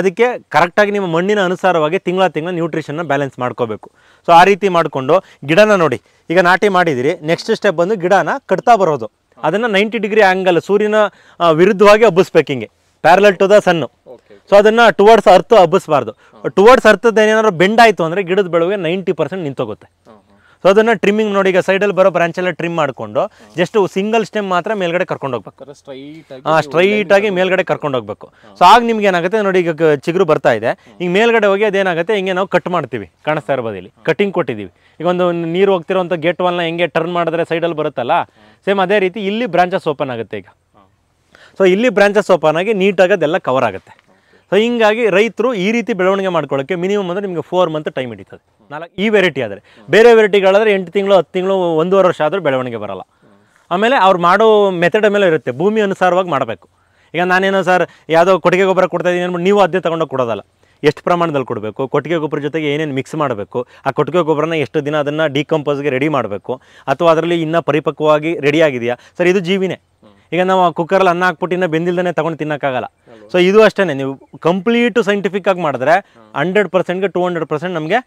ಅದಕ್ಕೆ ಕರೆಕ್ಟಾಗಿ ನಿಮ್ಮ ಮಣ್ಣಿನ ಅನುಸಾರವಾಗಿ ತಿಂಗಳ ತಿಂಗಳ ನ್ಯೂಟ್ರಿಷನ್ನ ಬ್ಯಾಲೆನ್ಸ್ ಮಾಡ್ಕೋಬೇಕು ಸೊ ಆ ರೀತಿ ಮಾಡಿಕೊಂಡು ಗಿಡನ ನೋಡಿ ಈಗ ನಾಟಿ ಮಾಡಿದಿರಿ ನೆಕ್ಸ್ಟ್ ಸ್ಟೆಪ್ ಬಂದು ಗಿಡನ ಕಟ್ತಾ ಬರೋದು ಅದನ್ನು ನೈಂಟಿ ಡಿಗ್ರಿ ಆಂಗಲ್ ಸೂರ್ಯನ ವಿರುದ್ಧವಾಗಿ ಹಬ್ಬಿಸ್ಬೇಕು ಹಿಂಗೆ parallel to the sun so ಅದನ್ನು ಟುವರ್ಡ್ಸ್ ಅರ್ಥ ಹಬ್ಬಿಸಬಾರ್ದು ಟುವರ್ಡ್ಸ್ ಅರ್ಥದ ಏನಾದ್ರು ಬೆಂಡ್ ಆಯ್ತು ಅಂದರೆ ಗಿಡದ ಬೆಳಗ್ಗೆ ನೈಂಟಿ ಪರ್ಸೆಂಟ್ ನಿಂತೋಗುತ್ತೆ ಸೊ ಅದನ್ನ ಟ್ರಿಮ್ಮಿಂಗ್ ನೋಡಿ ಈಗ ಸೈಡಲ್ಲಿ ಬರೋ ಬ್ರಾಂಚ್ ಎಲ್ಲ ಟ್ರಿಮ್ ಮಾಡಿಕೊಂಡು ಜಸ್ಟ್ ಸಿಂಗಲ್ ಸ್ಟೆಮ್ ಮಾತ್ರ ಮೇಲ್ಗಡೆ ಕರ್ಕೊಂಡು ಹೋಗ್ಬೇಕು ಸ್ಟ್ರೈಟ್ ಆಗಿ ಮೇಲ್ಗಡೆ ಕರ್ಕೊಂಡು ಹೋಗ್ಬೇಕು ಸೊ ಆಗ ನಿಮ್ಗೆ ಏನಾಗುತ್ತೆ ನೋಡಿ ಈಗ ಚಿಗುರು ಬರ್ತಾ ಇದೆ ಈಗ ಮೇಲ್ಗಡೆ ಹೋಗಿ ಅದೇನಾಗುತ್ತೆ ಹಿಂಗೆ ನಾವು ಕಟ್ ಮಾಡ್ತೀವಿ ಕಾಣಿಸ್ತಾ ಇರ್ಬೋದು ಇಲ್ಲಿ ಕಟಿಂಗ್ ಕೊಟ್ಟಿದ್ದೀವಿ ಈಗ ಒಂದು ನೀರು ಹೋಗ್ತಿರೋಂಥ ಗೇಟ್ ವಾಲ್ನ ಹೆಂಗೆ ಟರ್ನ್ ಮಾಡಿದ್ರೆ ಸೈಡಲ್ಲಿ ಬರುತ್ತಲ್ಲ ಸೇಮ್ ಅದೇ ರೀತಿ ಇಲ್ಲಿ ಬ್ರಾಂಚಸ್ ಓಪನ್ ಆಗುತ್ತೆ ಈಗ ಸೊ ಇಲ್ಲಿ ಬ್ರಾಂಚಸ್ ಓಪನ್ ಆಗಿ ನೀಟಾಗಿ ಅದೆಲ್ಲ ಕವರ್ ಆಗುತ್ತೆ ಸೊ ಹಿಂಗಾಗಿ ರೈತರು ಈ ರೀತಿ ಬೆಳವಣಿಗೆ ಮಾಡ್ಕೊಳ್ಳೋಕ್ಕೆ ಮಿನಿಮಮ್ ಅಂದರೆ ನಿಮಗೆ ಫೋರ್ ಮಂತ್ ಟೈಮ್ ಹಿಡಿತದೆ ನಾಲ್ಕು ಈ ವೆರೈಟಿ ಆದರೆ ಬೇರೆ ವೆರೈಟಿಗಳಾದರೆ ಎಂಟು ತಿಂಗಳು ಹತ್ತು ತಿಂಗಳು ಒಂದೂವರೆ ವರ್ಷ ಆದರೂ ಬೆಳವಣಿಗೆ ಬರಲ್ಲ ಆಮೇಲೆ ಅವ್ರು ಮಾಡೋ ಮೆಥಡ್ ಮೇಲೆ ಇರುತ್ತೆ ಭೂಮಿ ಅನುಸಾರವಾಗಿ ಮಾಡಬೇಕು ಈಗ ನಾನೇನೋ ಸರ್ ಯಾವುದೋ ಕೊಟ್ಟಿಗೆ ಗೊಬ್ಬರ ಕೊಡ್ತಾ ಇದ್ದೀನಿ ಅಂದ್ಬಿಟ್ಟು ನೀವು ಅದೇ ತೊಗೊಂಡೋಗಿ ಕೊಡೋದಲ್ಲ ಎಷ್ಟು ಪ್ರಮಾಣದಲ್ಲಿ ಕೊಡಬೇಕು ಕೊಟ್ಟಿಗೆ ಗೊಬ್ಬರ ಜೊತೆಗೆ ಏನೇನು ಮಿಕ್ಸ್ ಮಾಡಬೇಕು ಆ ಕೊಟ್ಟಿಗೆ ಗೊಬ್ಬರನ ಎಷ್ಟು ದಿನ ಅದನ್ನು ಡಿಕಂಪೋಸ್ಗೆ ರೆಡಿ ಮಾಡಬೇಕು ಅಥವಾ ಅದರಲ್ಲಿ ಇನ್ನೂ ಪರಿಪಕ್ವವಾಗಿ ರೆಡಿಯಾಗಿದೆಯಾ ಸರ್ ಇದು ಜೀವಿನೇ ಈಗ ನಾವು ಕುಕ್ಕರಲ್ಲಿ ಅನ್ನ ಹಾಕ್ಬಿಟ್ಟು ಇನ್ನೂ ಬೆಂದಿಲ್ದೇ ತೊಗೊಂಡು ತಿನ್ನೋಕ್ಕಾಗಲ್ಲ ಸೊ ಇದು ಅಷ್ಟೇ ನೀವು ಕಂಪ್ಲೀಟು ಸೈಂಟಿಫಿಕ್ ಆಗಿ ಮಾಡಿದ್ರೆ ಹಂಡ್ರೆಡ್ ಪರ್ಸೆಂಟ್ಗೆ ಟೂ ಹಂಡ್ರೆಡ್ ಪರ್ಸೆಂಟ್ ನಮಗೆ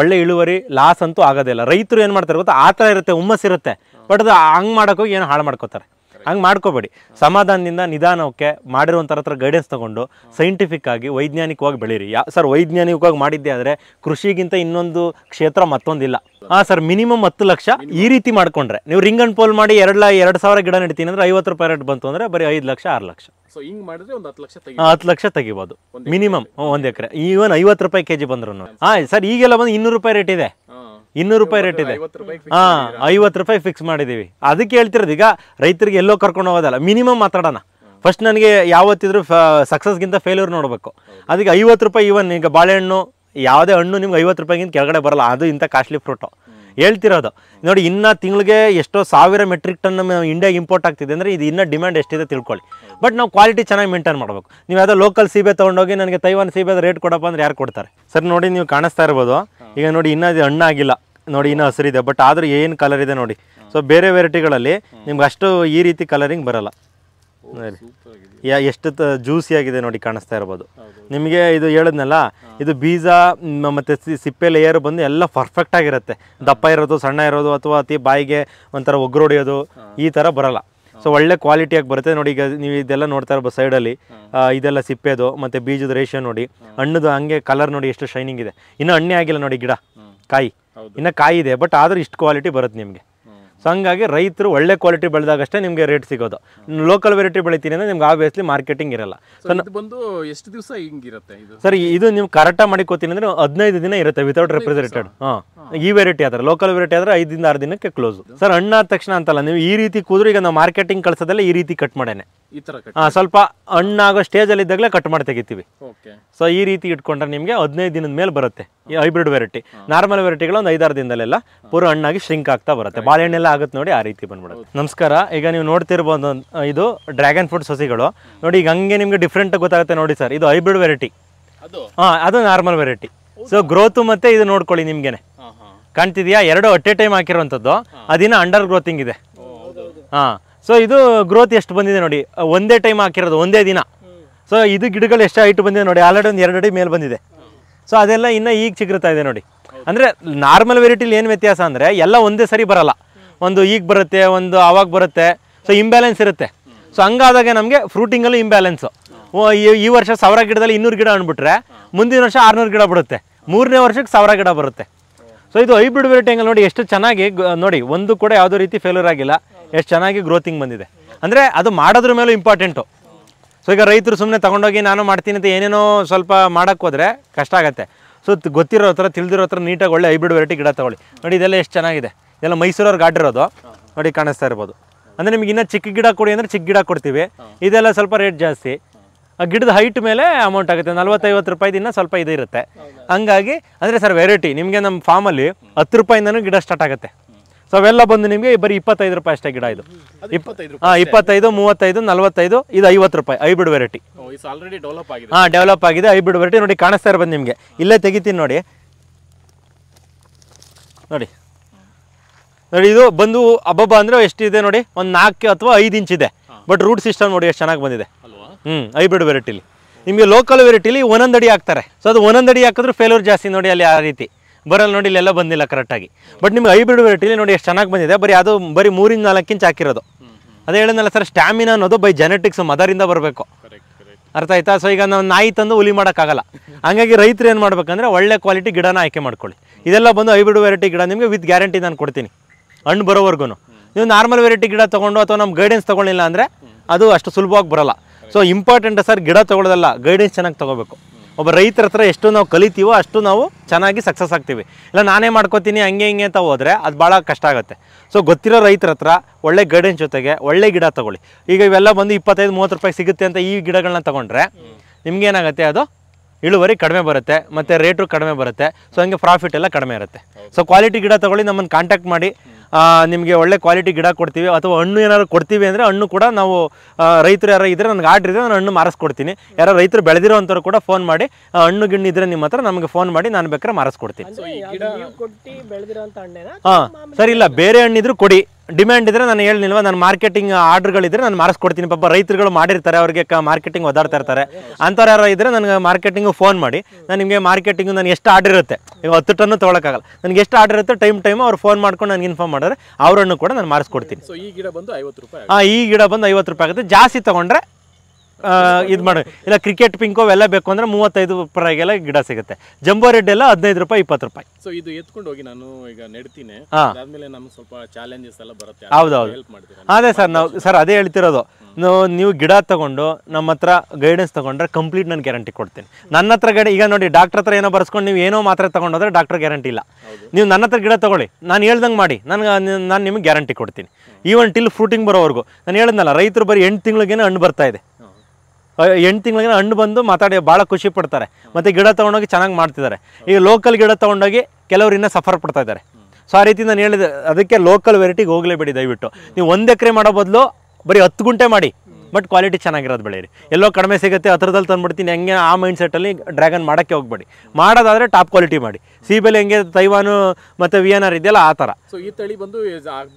ಒಳ್ಳೆ ಇಳುವರಿ ಲಾಸ್ ಅಂತೂ ಆಗೋದಿಲ್ಲ ರೈತರು ಏನು ಮಾಡ್ತಾರೆ ಗೊತ್ತಾ ಆ ಥರ ಇರುತ್ತೆ ಇರುತ್ತೆ ಬಟ್ ಅದು ಹಂಗೆ ಮಾಡೋಕ್ಕೋಗಿ ಏನು ಹಾಳು ಮಾಡ್ಕೋತಾರೆ ಹಂಗೆ ಮಾಡ್ಕೋಬೇಡಿ ಸಮಾಧಾನದಿಂದ ನಿಧಾನಕ್ಕೆ ಮಾಡಿರುವಂಥ ಹತ್ರ ಗೈಡೆನ್ಸ್ ತೊಗೊಂಡು ಸೈಂಟಿಫಿಕ್ ಆಗಿ ವೈಜ್ಞಾನಿಕವಾಗಿ ಬೆಳೀರಿ ಯಾ ಸರ್ ವೈಜ್ಞಾನಿಕವಾಗಿ ಮಾಡಿದ್ದೆ ಆದರೆ ಕೃಷಿಗಿಂತ ಇನ್ನೊಂದು ಕ್ಷೇತ್ರ ಮತ್ತೊಂದಿಲ್ಲ ಹಾಂ ಸರ್ ಮಿನಿಮಮ್ ಹತ್ತು ಲಕ್ಷ ಈ ರೀತಿ ಮಾಡಿಕೊಂಡ್ರೆ ನೀವು ರಿಂಗ್ ಅಂಡ್ ಪೋಲ್ ಮಾಡಿ ಎರಡು ಎರಡು ಸಾವಿರ ಗಿಡ ನೆಡ್ತೀನಿ ಅಂದರೆ ಐವತ್ತು ರೂಪಾಯಿ ರೇಟ್ ಬಂತು ಅಂದರೆ ಬರೀ ಐದು ಲಕ್ಷ ಆರು ಲಕ್ಷ ಸೊ ಮಾಡಿದ್ರೆ ಹತ್ತು ಲಕ್ಷ ತೆಗಿ ಲಕ್ಷ ತೆಗಿಬೋದು ಮಿನಿಮಮ್ ಒಂದು ಎಕರೆ ಈವನ್ ಐವತ್ತು ರೂಪಾಯಿ ಕೆಜಿ ಬಂದ್ರು ಹಾ ಸರ್ ಈಗೆಲ್ಲ ಬಂದು ಇನ್ನೂರು ರೂಪಾಯಿ ರೇಟ್ ಇದೆ ಇನ್ನೂರು ರೂಪಾಯಿ ರೇಟ್ ಇದೆ ಹಾ ಐವತ್ತು ರೂಪಾಯಿ ಫಿಕ್ಸ್ ಮಾಡಿದೀವಿ ಅದಕ್ಕೆ ಹೇಳ್ತಿರೋದು ಈಗ ರೈತರಿಗೆ ಎಲ್ಲೋ ಕರ್ಕೊಂಡು ಹೋಗೋದಲ್ಲ ಮಿನಿಮಮ್ ಮಾತಾಡೋಣ ಫಸ್ಟ್ ನನಗೆ ಯಾವತ್ತಿದ್ರು ಸಕ್ಸಸ್ಗಿಂತ ಫೇಲ್ಯೂರ್ ನೋಡಬೇಕು ಅದಕ್ಕೆ ಐವತ್ತು ರೂಪಾಯಿ ಈವನ್ ಈಗ ಬಾಳೆಹಣ್ಣು ಯಾವುದೇ ಹಣ್ಣು ನಿಮ್ಗೆ ಐವತ್ತು ರೂಪಾಯಿಗಿಂತ ಕೆಳಗಡೆ ಬರಲ್ಲ ಅದು ಇಂಥ ಕಾಸ್ಟ್ಲಿ ಫ್ರೂಟು ಹೇಳ್ತಿರೋದು ನೋಡಿ ಇನ್ನು ತಿಂಗಳಿಗೆ ಎಷ್ಟೋ ಸಾವಿರ ಮೆಟ್ರಿಕ್ ಟನ್ ಇಂಡಿಯಾಗೆ ಇಂಪೋರ್ಟ್ ಆಗ್ತಿದೆ ಅಂದರೆ ಇದು ಇನ್ನೂ ಡಿಮ್ಯಾಂಡ್ ಎಷ್ಟಿದೆ ತಿಳ್ಕೊಳ್ಳಿ ಬಟ್ ನಾವು ಕ್ವಾಲಿಟಿ ಚೆನ್ನಾಗಿ ಮೇಂಟೈನ್ ಮಾಡಬೇಕು ನೀವು ಯಾವುದೋ ಲೋಕಲ್ ಸೀಬೆ ತೊಗೊಂಡೋಗಿ ನನಗೆ ತೈವಾನ್ ಸೀಬೆ ರೇಟ್ ಕೊಡಪ್ಪ ಅಂದ್ರೆ ಯಾರು ಕೊಡ್ತಾರೆ ಸರ್ ನೋಡಿ ನೀವು ಕಾಣಿಸ್ತಾ ಇರ್ಬೋದು ಈಗ ನೋಡಿ ಇನ್ನೂ ಅದು ಹಣ್ಣಾಗಿಲ್ಲ ನೋಡಿ ಇನ್ನೂ ಹಸಿರಿದೆ ಬಟ್ ಆದರೂ ಏನು ಕಲರ್ ಇದೆ ನೋಡಿ ಸೊ ಬೇರೆ ವೆರೈಟಿಗಳಲ್ಲಿ ನಿಮ್ಗೆ ಅಷ್ಟು ಈ ರೀತಿ ಕಲರಿಂಗ್ ಬರಲ್ಲ ಯಾ ಎಷ್ಟು ಜ್ಯೂಸಿ ಆಗಿದೆ ನೋಡಿ ಕಾಣಿಸ್ತಾ ಇರ್ಬೋದು ನಿಮಗೆ ಇದು ಹೇಳದ್ನಲ್ಲ ಇದು ಬೀಜ ಮತ್ತು ಸಿಪ್ಪೆ ಲೇಯರ್ ಬಂದು ಎಲ್ಲ ಪರ್ಫೆಕ್ಟ್ ಆಗಿರುತ್ತೆ ದಪ್ಪ ಇರೋದು ಸಣ್ಣ ಇರೋದು ಅಥವಾ ಅತಿ ಬಾಯಿಗೆ ಒಂಥರ ಹೊಡೆಯೋದು ಈ ಥರ ಬರಲ್ಲ ಸೊ ಒಳ್ಳೆ ಕ್ವಾಲಿಟಿಯಾಗಿ ಬರುತ್ತೆ ನೋಡಿ ಈಗ ನೀವು ಇದೆಲ್ಲ ನೋಡ್ತಾ ಇರ್ಬೋದು ಸೈಡಲ್ಲಿ ಇದೆಲ್ಲ ಸಿಪ್ಪೆದು ಮತ್ತು ಬೀಜದ ರೇಷಿಯೋ ನೋಡಿ ಹಣ್ಣದು ಹಂಗೆ ಕಲರ್ ನೋಡಿ ಎಷ್ಟು ಶೈನಿಂಗ್ ಇದೆ ಇನ್ನೂ ಹಣ್ಣೇ ಆಗಿಲ್ಲ ನೋಡಿ ಗಿಡ ಕಾಯಿ ಇನ್ನು ಕಾಯಿ ಇದೆ ಬಟ್ ಆದರೂ ಇಷ್ಟು ಕ್ವಾಲಿಟಿ ಬರುತ್ತೆ ನಿಮಗೆ ಸೊ ಹಂಗಾಗಿ ರೈತರು ಒಳ್ಳೆ ಕ್ವಾಲಿಟಿ ಬೆಳೆದಾಗಷ್ಟೇ ನಿಮಗೆ ರೇಟ್ ಸಿಗೋದು ಲೋಕಲ್ ವೆರೈಟಿ ಬೆಳಿತೀನಿ ಅಂದರೆ ನಿಮ್ಗೆ ಆಬ್ವಿಯಸ್ಲಿ ಮಾರ್ಕೆಟಿಂಗ್ ಇರಲ್ಲ ಬಂದು ಎಷ್ಟು ದಿವಸ ಹಿಂಗಿರುತ್ತೆ ಸರ್ ಇದು ನೀವು ಕರೆಕ್ಟಾಗಿ ಮಾಡಿಕೋತೀನಿ ಅಂದರೆ ಹದಿನೈದು ದಿನ ಇರುತ್ತೆ ವಿತೌಟ್ ರೆಪ್ರೆಸೆಂಟೆಡ್ ಹಾಂ ಈ ವೆರೈಟಿ ಆದ್ರೆ ಲೋಕಲ್ ವೆರೈಟಿ ಆದ್ರೆ ಐದಿಂದ ಆರು ದಿನಕ್ಕೆ ಕ್ಲೋಸ್ ಸರ್ ಹಣ್ಣಾದ ತಕ್ಷಣ ಅಂತಲ್ಲ ನೀವು ಈ ರೀತಿ ಕೂದ್ರು ಈಗ ನಾವು ಮಾರ್ಕೆಟಿಂಗ್ ಕಳ್ಸೋದಲ್ಲ ಈ ರೀತಿ ಕಟ್ ಮಾಡೇನೆ ಸ್ವಲ್ಪ ಹಣ್ಣಾಗೋ ಸ್ಟೇಜ್ ಅಲ್ಲಿ ಇದ್ದಾಗಲೇ ಕಟ್ ಮಾಡಿ ತೆಗಿತೀವಿ ಸೊ ಈ ರೀತಿ ಇಟ್ಕೊಂಡ್ರೆ ನಿಮ್ಗೆ ಹದಿನೈದು ದಿನದ ಮೇಲೆ ಬರುತ್ತೆ ಈ ಹೈಬ್ರಿಡ್ ವೆರೈಟಿ ನಾರ್ಮಲ್ ವೆರೈಟಿಗಳು ಒಂದು ಐದಾರು ದಿನದಲ್ಲೆಲ್ಲ ಪೂರ ಹಣ್ಣಾಗಿ ಶ್ರಿಂಕ್ ಆಗ್ತಾ ಬರುತ್ತೆ ಬಾಳೆಹಣ್ಣೆಲ್ಲ ಆಗುತ್ತೆ ನೋಡಿ ಆ ರೀತಿ ಬಂದ್ಬಿಡುತ್ತೆ ನಮಸ್ಕಾರ ಈಗ ನೀವು ನೋಡ್ತಿರ್ಬೋದು ಇದು ಡ್ರ್ಯಾಗನ್ ಫ್ರೂಟ್ ಸಸಿಗಳು ನೋಡಿ ಈಗ ಹಂಗೆ ನಿಮ್ಗೆ ಡಿಫ್ರೆಂಟ್ ಗೊತ್ತಾಗುತ್ತೆ ನೋಡಿ ಸರ್ ಇದು ಹೈಬ್ರಿಡ್ ವೆರೈಟಿ ಹಾ ಅದು ನಾರ್ಮಲ್ ವೆರೈಟಿ ಸೊ ಗ್ರೋತ್ ಮತ್ತೆ ಇದು ನೋಡ್ಕೊಳ್ಳಿ ನಿಮ್ಗೆ ಕಾಣ್ತಿದ್ಯಾ ಎರಡು ಹೊಟ್ಟೆ ಟೈಮ್ ಹಾಕಿರೋವಂಥದ್ದು ಅದಿನ ಅಂಡರ್ ಗ್ರೋತಿಂಗ್ ಇದೆ ಹಾಂ ಸೊ ಇದು ಗ್ರೋತ್ ಎಷ್ಟು ಬಂದಿದೆ ನೋಡಿ ಒಂದೇ ಟೈಮ್ ಹಾಕಿರೋದು ಒಂದೇ ದಿನ ಸೊ ಇದು ಗಿಡಗಳು ಎಷ್ಟು ಹೈಟ್ ಬಂದಿದೆ ನೋಡಿ ಆಲ್ರೆಡಿ ಒಂದು ಎರಡು ಅಡಿ ಮೇಲೆ ಬಂದಿದೆ ಸೊ ಅದೆಲ್ಲ ಇನ್ನು ಈಗ ಚಿಗ್ರತಾ ಇದೆ ನೋಡಿ ಅಂದರೆ ನಾರ್ಮಲ್ ವೆರೈಟಿಲಿ ಏನು ವ್ಯತ್ಯಾಸ ಅಂದರೆ ಎಲ್ಲ ಒಂದೇ ಸರಿ ಬರಲ್ಲ ಒಂದು ಈಗ ಬರುತ್ತೆ ಒಂದು ಆವಾಗ ಬರುತ್ತೆ ಸೊ ಇಂಬ್ಯಾಲೆನ್ಸ್ ಇರುತ್ತೆ ಸೊ ಹಂಗಾದಾಗ ನಮಗೆ ಫ್ರೂಟಿಂಗಲ್ಲೂ ಇಂಬ್ಯಾಲೆನ್ಸು ಈ ವರ್ಷ ಸಾವಿರ ಗಿಡದಲ್ಲಿ ಇನ್ನೂರು ಗಿಡ ಅಂದ್ಬಿಟ್ರೆ ಮುಂದಿನ ವರ್ಷ ಆರುನೂರು ಗಿಡ ಬಿಡುತ್ತೆ ಮೂರನೇ ವರ್ಷಕ್ಕೆ ಸಾವಿರ ಗಿಡ ಬರುತ್ತೆ ಸೊ ಇದು ಹೈಬ್ರಿಡ್ ವೆರೈಟಿ ಹಂಗಲ್ ನೋಡಿ ಎಷ್ಟು ಚೆನ್ನಾಗಿ ನೋಡಿ ಒಂದು ಕೂಡ ಯಾವುದೋ ರೀತಿ ಫೇಲ್ಯೂರ್ ಆಗಿಲ್ಲ ಎಷ್ಟು ಚೆನ್ನಾಗಿ ಗ್ರೋತಿಂಗ್ ಬಂದಿದೆ ಅಂದರೆ ಅದು ಮಾಡೋದ್ರ ಮೇಲೂ ಇಂಪಾರ್ಟೆಂಟು ಸೊ ಈಗ ರೈತರು ಸುಮ್ಮನೆ ತೊಗೊಂಡೋಗಿ ನಾನು ಮಾಡ್ತೀನಿ ಅಂತ ಏನೇನೋ ಸ್ವಲ್ಪ ಮಾಡೋಕ್ಕೋದ್ರೆ ಕಷ್ಟ ಆಗುತ್ತೆ ಸೊ ಗೊತ್ತಿರೋ ಹತ್ರ ತಿಳಿದಿರೋ ಹತ್ರ ನೀಟಾಗಿ ಒಳ್ಳೆ ಹೈಬ್ರಿಡ್ ವೆರೈಟಿ ಗಿಡ ತೊಗೊಳ್ಳಿ ನೋಡಿ ಇದೆಲ್ಲ ಎಷ್ಟು ಚೆನ್ನಾಗಿದೆ ಇದೆಲ್ಲ ಮೈಸೂರವ್ರು ಗಾಡಿರೋದು ನೋಡಿ ಕಾಣಿಸ್ತಾ ಇರ್ಬೋದು ಅಂದರೆ ನಿಮಗೆ ಇನ್ನೂ ಚಿಕ್ಕ ಗಿಡ ಕೊಡಿ ಅಂದರೆ ಚಿಕ್ಕ ಗಿಡ ಕೊಡ್ತೀವಿ ಇದೆಲ್ಲ ಸ್ವಲ್ಪ ರೇಟ್ ಜಾಸ್ತಿ ಆ ಗಿಡದ ಹೈಟ್ ಮೇಲೆ ಅಮೌಂಟ್ ಆಗುತ್ತೆ ನಲ್ವತ್ತೈವತ್ತು ರೂಪಾಯಿದಿನ ಸ್ವಲ್ಪ ಇದು ಇರುತ್ತೆ ಹಂಗಾಗಿ ಅಂದರೆ ಸರ್ ವೆರೈಟಿ ನಿಮಗೆ ನಮ್ಮ ಫಾರ್ಮಲ್ಲಿ ಹತ್ತು ರೂಪಾಯಿಂದನೂ ಗಿಡ ಸ್ಟಾರ್ಟ್ ಆಗುತ್ತೆ ಸೊ ಅವೆಲ್ಲ ಬಂದು ನಿಮಗೆ ಬರೀ ಇಪ್ಪತ್ತೈದು ರೂಪಾಯಿ ಅಷ್ಟೇ ಗಿಡ ಇದು ಹಾಂ ಇಪ್ಪತ್ತೈದು ಮೂವತ್ತೈದು ನಲ್ವತ್ತೈದು ಇದು ಐವತ್ತು ರೂಪಾಯಿ ಹೈಬ್ರಿಡ್ ವೆರೈಟಿ ಹಾಂ ಡೆವಲಪ್ ಆಗಿದೆ ಹೈಬ್ರಿಡ್ ವೆರೈಟಿ ನೋಡಿ ಕಾಣಿಸ್ತಾ ಇರೋದು ನಿಮಗೆ ಇಲ್ಲೇ ತೆಗಿತೀನಿ ನೋಡಿ ನೋಡಿ ನೋಡಿ ಇದು ಬಂದು ಹಬ್ಬಬ್ಬ ಅಂದರೆ ಎಷ್ಟಿದೆ ನೋಡಿ ಒಂದು ನಾಲ್ಕು ಅಥವಾ ಐದು ಇಂಚ್ ಇದೆ ಬಟ್ ರೂಟ್ ಸಿಸ್ಟಮ್ ನೋಡಿ ಎಷ್ಟು ಚೆನ್ನಾಗಿ ಬಂದಿದೆ ಹ್ಞೂ ಹೈಬ್ರಿಡ್ ವೆರೈಟಿಲಿ ನಿಮಗೆ ಲೋಕಲ್ ವೆರೈಟಿಲಿ ಒಂದೊಂದು ಅಡಿ ಹಾಕ್ತಾರೆ ಸೊ ಅದು ಒಂದೊಂದು ಅಡಿ ಹಾಕಿದ್ರೆ ಫೇಲ್ಯೂರ್ ಜಾಸ್ತಿ ನೋಡಿ ಅಲ್ಲಿ ಆ ರೀತಿ ಬರಲ್ಲ ನೋಡಿ ಇಲ್ಲೆಲ್ಲ ಬಂದಿಲ್ಲ ಕರೆಕ್ಟಾಗಿ ಬಟ್ ನಿಮ್ಗೆ ಹೈಬ್ರಿಡ್ ವೆರೈಟಿಲಿ ನೋಡಿ ಎಷ್ಟು ಚೆನ್ನಾಗಿ ಬಂದಿದೆ ಬರೀ ಅದು ಬರೀ ಮೂರಿಂದ ನಾಲ್ಕು ಇಂಚ್ ಹಾಕಿರೋದು ಅದೇ ಹೇಳಿದ್ನಲ್ಲ ಸರ್ ಸ್ಟ್ಯಾಮಿನ ಅನ್ನೋದು ಬೈ ಜೆನೆಟಿಕ್ಸ್ ಮದರಿಂದ ಬರಬೇಕು ಅರ್ಥ ಆಯ್ತಾ ಸೊ ಈಗ ನಾವು ನಾಯಿ ತಂದು ಹುಲಿ ಮಾಡೋಕ್ಕಾಗಲ್ಲ ಹಾಗಾಗಿ ರೈತರು ಏನು ಮಾಡ್ಬೇಕಂದ್ರೆ ಒಳ್ಳೆ ಕ್ವಾಲಿಟಿ ಗಿಡನ ಆಯ್ಕೆ ಮಾಡ್ಕೊಳ್ಳಿ ಇದೆಲ್ಲ ಬಂದು ಹೈಬ್ರಿಡ್ ವೆರೈಟಿ ಗಿಡ ನಿಮಗೆ ವಿತ್ ಗ್ಯಾರಂಟಿ ನಾನು ಕೊಡ್ತೀನಿ ಹಣ್ಣು ಬರೋವರೆಗೂ ನೀವು ನಾರ್ಮಲ್ ವೆರೈಟಿ ಗಿಡ ತೊಗೊಂಡು ಅಥವಾ ನಮ್ಮ ಗೈಡೆನ್ಸ್ ತೊಗೊಳ್ಳಿಲ್ಲ ಅಂದರೆ ಅದು ಅಷ್ಟು ಸುಲಭವಾಗಿ ಬರಲ್ಲ ಸೊ ಇಂಪಾರ್ಟೆಂಟ್ ಸರ್ ಗಿಡ ತಗೊಳ್ಳೋದಲ್ಲ ಗೈಡೆನ್ಸ್ ಚೆನ್ನಾಗಿ ತೊಗೋಬೇಕು ಒಬ್ಬ ರೈತರ ಹತ್ರ ಎಷ್ಟು ನಾವು ಕಲಿತೀವೋ ಅಷ್ಟು ನಾವು ಚೆನ್ನಾಗಿ ಸಕ್ಸಸ್ ಆಗ್ತೀವಿ ಇಲ್ಲ ನಾನೇ ಮಾಡ್ಕೋತೀನಿ ಹಂಗೆ ಹಿಂಗೆ ಅಂತ ಹೋದರೆ ಅದು ಭಾಳ ಕಷ್ಟ ಆಗುತ್ತೆ ಸೊ ಗೊತ್ತಿರೋ ರೈತರ ಹತ್ರ ಒಳ್ಳೆ ಗೈಡೆನ್ಸ್ ಜೊತೆಗೆ ಒಳ್ಳೆ ಗಿಡ ತೊಗೊಳ್ಳಿ ಈಗ ಇವೆಲ್ಲ ಬಂದು ಇಪ್ಪತ್ತೈದು ಮೂವತ್ತು ರೂಪಾಯಿ ಸಿಗುತ್ತೆ ಅಂತ ಈ ಗಿಡಗಳನ್ನ ತೊಗೊಂಡ್ರೆ ನಿಮ್ಗೇನಾಗುತ್ತೆ ಅದು ಇಳುವರಿ ಕಡಿಮೆ ಬರುತ್ತೆ ಮತ್ತು ರೇಟು ಕಡಿಮೆ ಬರುತ್ತೆ ಸೊ ಹಂಗೆ ಪ್ರಾಫಿಟ್ ಎಲ್ಲ ಕಡಿಮೆ ಇರುತ್ತೆ ಸೊ ಕ್ವಾಲಿಟಿ ಗಿಡ ತಗೊಳ್ಳಿ ನಮ್ಮನ್ನು ಕಾಂಟ್ಯಾಕ್ಟ್ ಮಾಡಿ ನಿಮಗೆ ಒಳ್ಳೆ ಕ್ವಾಲಿಟಿ ಗಿಡ ಕೊಡ್ತೀವಿ ಅಥವಾ ಹಣ್ಣು ಏನಾದ್ರು ಕೊಡ್ತೀವಿ ಅಂದರೆ ಹಣ್ಣು ಕೂಡ ನಾವು ರೈತರು ಯಾರು ಇದ್ದರೆ ನನಗೆ ಆರ್ಡ್ರ್ ಇದ್ದರೆ ನಾನು ಹಣ್ಣು ಮಾರಿಸ್ಕೊಡ್ತೀನಿ ಯಾರೋ ರೈತರು ಬೆಳೆದಿರೋ ಕೂಡ ಫೋನ್ ಮಾಡಿ ಹಣ್ಣು ಗಿಣ್ಣು ಇದ್ದರೆ ನಿಮ್ಮ ಹತ್ರ ನಮಗೆ ಫೋನ್ ಮಾಡಿ ನಾನು ಬೇಕಾದ್ರೆ ಮಾರಿಸ್ಕೊಡ್ತೀನಿ ಹಾಂ ಸರಿ ಇಲ್ಲ ಬೇರೆ ಹಣ್ಣಿದ್ರು ಕೊಡಿ ಡಿಮ್ಯಾಂಡ್ ಇದ್ರೆ ನಾನು ಹೇಳಿಲ್ವ ನಾನು ಮಾರ್ಕೆಟಿಂಗ್ ಆರ್ಡರ್ಗಳಿದ್ರೆ ನಾನು ಮಾರಿಸ್ಕೊಡ್ತೀನಿ ಪಾಪ ರೈತರುಗಳು ಮಾಡಿರ್ತಾರೆ ಅವ್ರಿಗೆ ಮಾರ್ಕೆಟಿಂಗ್ ಒದಾಡ್ತಾ ಇರ್ತಾರೆ ಅಂಥವ್ರು ಯಾರೋ ಇದ್ದರೆ ನನಗೆ ಮಾರ್ಕೆಟಿಂಗು ಫೋನ್ ಮಾಡಿ ನಾನು ನಿಮಗೆ ಮಾರ್ಕೆಟಿಂಗು ನಾನು ಎಷ್ಟು ಆರ್ಡರ್ ಇರುತ್ತೆ ಈಗ ಹತ್ತು ಟನ್ನು ತೊಗೊಳಕ್ಕಾಗಲ್ಲ ನನಗೆ ಎಷ್ಟು ಆರ್ಡರ್ ಇರುತ್ತೆ ಟೈಮ್ ಟೈಮ್ ಅವ್ರು ಫೋನ್ ಮಾಡ್ಕೊಂಡು ನನಗೆ ಇನ್ಫಾರ್ಮ್ ಮಾಡಿದ್ರೆ ಅವರನ್ನು ಕೂಡ ನಾನು ಮಾರಿಸ್ಕೊಡ್ತೀನಿ ಈ ಗಿಡ ಬಂದು ಐವತ್ತು ರೂಪಾಯಿ ಹಾಂ ಈ ಗಿಡ ಬಂದು ಐವತ್ತು ರೂಪಾಯಿ ಆಗುತ್ತೆ ಜಾಸ್ತಿ ತೊಗೊಂಡ್ರೆ ಇದು ಮಾಡಿ ಇಲ್ಲ ಕ್ರಿಕೆಟ್ ಪಿಂಕೋ ಎಲ್ಲ ಬೇಕು ಅಂದ್ರೆ ಮೂವತ್ತೈದು ರೂಪಾಯಿಗೆಲ್ಲ ಗಿಡ ಸಿಗುತ್ತೆ ಜಂಬೋ ರೆಡ್ ಎಲ್ಲ ಹದಿನೈದು ರೂಪಾಯಿ ಇಪ್ಪತ್ತು ರೂಪಾಯಿ ಸೊ ಇದು ಎತ್ಕೊಂಡು ಹೋಗಿ ನಾನು ಈಗ ನೆಡ್ತೀನಿ ಆದ್ಮೇಲೆ ನಮ್ಗೆ ಸ್ವಲ್ಪ ಚಾಲೆಂಜಸ್ ಎಲ್ಲ ಬರುತ್ತೆ ಹೌದೌದು ಅದೇ ಸರ್ ನಾವು ಸರ್ ಅದೇ ಹೇಳ್ತಿರೋದು ನೀವು ಗಿಡ ತಗೊಂಡು ನಮ್ಮ ಹತ್ರ ಗೈಡೆನ್ಸ್ ತಗೊಂಡ್ರೆ ಕಂಪ್ಲೀಟ್ ನಾನು ಗ್ಯಾರಂಟಿ ಕೊಡ್ತೀನಿ ನನ್ನ ಹತ್ರ ಗೈಡೆ ಈಗ ನೋಡಿ ಡಾಕ್ಟರ್ ಹತ್ರ ಏನೋ ಬರ್ಸ್ಕೊಂಡು ನೀವು ಏನೋ ಮಾತ್ರ ತಗೊಂಡೋದ್ರೆ ಡಾಕ್ಟರ್ ಗ್ಯಾರಂಟಿ ಇಲ್ಲ ನೀವು ನನ್ನ ಹತ್ರ ಗಿಡ ತಗೊಳ್ಳಿ ನಾನು ಹೇಳ್ದಂಗೆ ಮಾಡಿ ನನಗೆ ನಾನು ನಿಮಗೆ ಗ್ಯಾರಂಟಿ ಕೊಡ್ತೀನಿ ಈವನ್ ಟಿಲ್ ಫ್ರೂಟಿಂಗ್ ಬರೋವರೆಗೂ ನಾನು ಹೇಳಿದ್ನಲ್ಲ ರೈತರು ಬರೀ ಎಂಟು ತಿಂಗಳಿಗೇನೆ ಹಣ್ಣು ಬರ್ತಾ ಇದೆ ಎಂಟು ತಿಂಗಳಿಗೆ ಹಣ್ಣು ಬಂದು ಮಾತಾಡಿ ಭಾಳ ಖುಷಿ ಪಡ್ತಾರೆ ಮತ್ತು ಗಿಡ ತೊಗೊಂಡೋಗಿ ಚೆನ್ನಾಗಿ ಮಾಡ್ತಿದ್ದಾರೆ ಈಗ ಲೋಕಲ್ ಗಿಡ ತೊಗೊಂಡೋಗಿ ಕೆಲವರು ಇನ್ನೂ ಸಫರ್ ಪಡ್ತಾ ಇದ್ದಾರೆ ಸೊ ಆ ರೀತಿ ನಾನು ಹೇಳಿದೆ ಅದಕ್ಕೆ ಲೋಕಲ್ ವೆರೈಟಿಗೆ ಹೋಗಲೇಬೇಡಿ ದಯವಿಟ್ಟು ನೀವು ಒಂದು ಎಕರೆ ಮಾಡೋ ಬದಲು ಬರೀ ಹತ್ತು ಗುಂಟೆ ಮಾಡಿ ಬಟ್ ಕ್ವಾಲಿಟಿ ಚೆನ್ನಾಗಿರೋದು ಬೆಳೆಯಿರಿ ಎಲ್ಲೋ ಕಡಿಮೆ ಸಿಗುತ್ತೆ ಹತ್ರದಲ್ಲಿ ತಂದುಬಿಡ್ತೀನಿ ಹೆಂಗೆ ಆ ಮೈಂಡ್ ಸೆಟ್ಟಲ್ಲಿ ಡ್ರ್ಯಾಗನ್ ಮಾಡೋಕ್ಕೆ ಹೋಗಬೇಡಿ ಮಾಡೋದಾದರೆ ಟಾಪ್ ಕ್ವಾಲಿಟಿ ಮಾಡಿ ಸೀಬೆಲಿ ಹೆಂಗೆ ತೈವಾನು ಮತ್ತು ಆರ್ ಇದೆಯಲ್ಲ ಆ ಥರ ಸೊ ಈ ತಳಿ ಬಂದು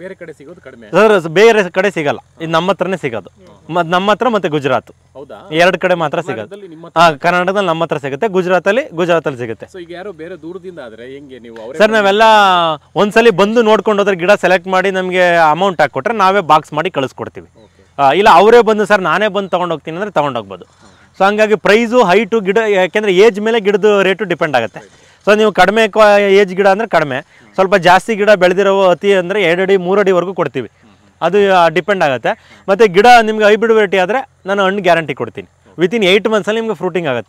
ಬೇರೆ ಕಡೆ ಸಿಗೋದು ಕಡಿಮೆ ಸರ್ ಬೇರೆ ಕಡೆ ಸಿಗಲ್ಲ ಇದು ನಮ್ಮ ಹತ್ರನೇ ಸಿಗೋದು ಮತ್ತು ನಮ್ಮ ಹತ್ರ ಮತ್ತು ಗುಜರಾತ್ ಹೌದಾ ಎರಡು ಕಡೆ ಮಾತ್ರ ಸಿಗೋದು ಹಾಂ ಕರ್ನಾಟಕದಲ್ಲಿ ನಮ್ಮ ಹತ್ರ ಸಿಗುತ್ತೆ ಗುಜರಾತಲ್ಲಿ ಗುಜರಾತಲ್ಲಿ ಸಿಗುತ್ತೆ ಈಗ ಬೇರೆ ದೂರದಿಂದ ಹೆಂಗೆ ನೀವು ಸರ್ ನಾವೆಲ್ಲ ಒಂದ್ಸಲಿ ಬಂದು ನೋಡ್ಕೊಂಡು ಹೋದ್ರೆ ಗಿಡ ಸೆಲೆಕ್ಟ್ ಮಾಡಿ ನಮಗೆ ಅಮೌಂಟ್ ಹಾಕ್ಕೊಟ್ರೆ ನಾವೇ ಬಾಕ್ಸ್ ಮಾಡಿ ಕಳಿಸ್ಕೊಡ್ತೀವಿ ಇಲ್ಲ ಅವರೇ ಬಂದು ಸರ್ ನಾನೇ ಬಂದು ತೊಗೊಂಡೋಗ್ತೀನಿ ಅಂದರೆ ತೊಗೊಂಡೋಗ್ಬೋದು ಸೊ ಹಂಗಾಗಿ ಪ್ರೈಸು ಹೈಟು ಗಿಡ ಯಾಕೆಂದರೆ ಏಜ್ ಮೇಲೆ ಗಿಡದ ರೇಟು ಡಿಪೆಂಡ್ ಆಗುತ್ತೆ ಸೊ ನೀವು ಕಡಿಮೆ ಏಜ್ ಗಿಡ ಅಂದರೆ ಕಡಿಮೆ ಸ್ವಲ್ಪ ಜಾಸ್ತಿ ಗಿಡ ಬೆಳೆದಿರೋ ಅತಿ ಅಂದರೆ ಎರಡು ಅಡಿ ಮೂರು ಅಡಿವರೆಗೂ ಕೊಡ್ತೀವಿ ಅದು ಡಿಪೆಂಡ್ ಆಗುತ್ತೆ ಮತ್ತು ಗಿಡ ನಿಮ್ಗೆ ಹೈಬ್ರಿಡ್ ವೆರೈಟಿ ಆದರೆ ನಾನು ಹಣ್ಣು ಗ್ಯಾರಂಟಿ ಕೊಡ್ತೀನಿ ವಿತಿನ್ ಏಯ್ಟ್ ಮಂತ್ಸಲ್ಲಿ ನಿಮ್ಗೆ ಫ್ರೂಟಿಂಗ್ ಆಗುತ್ತೆ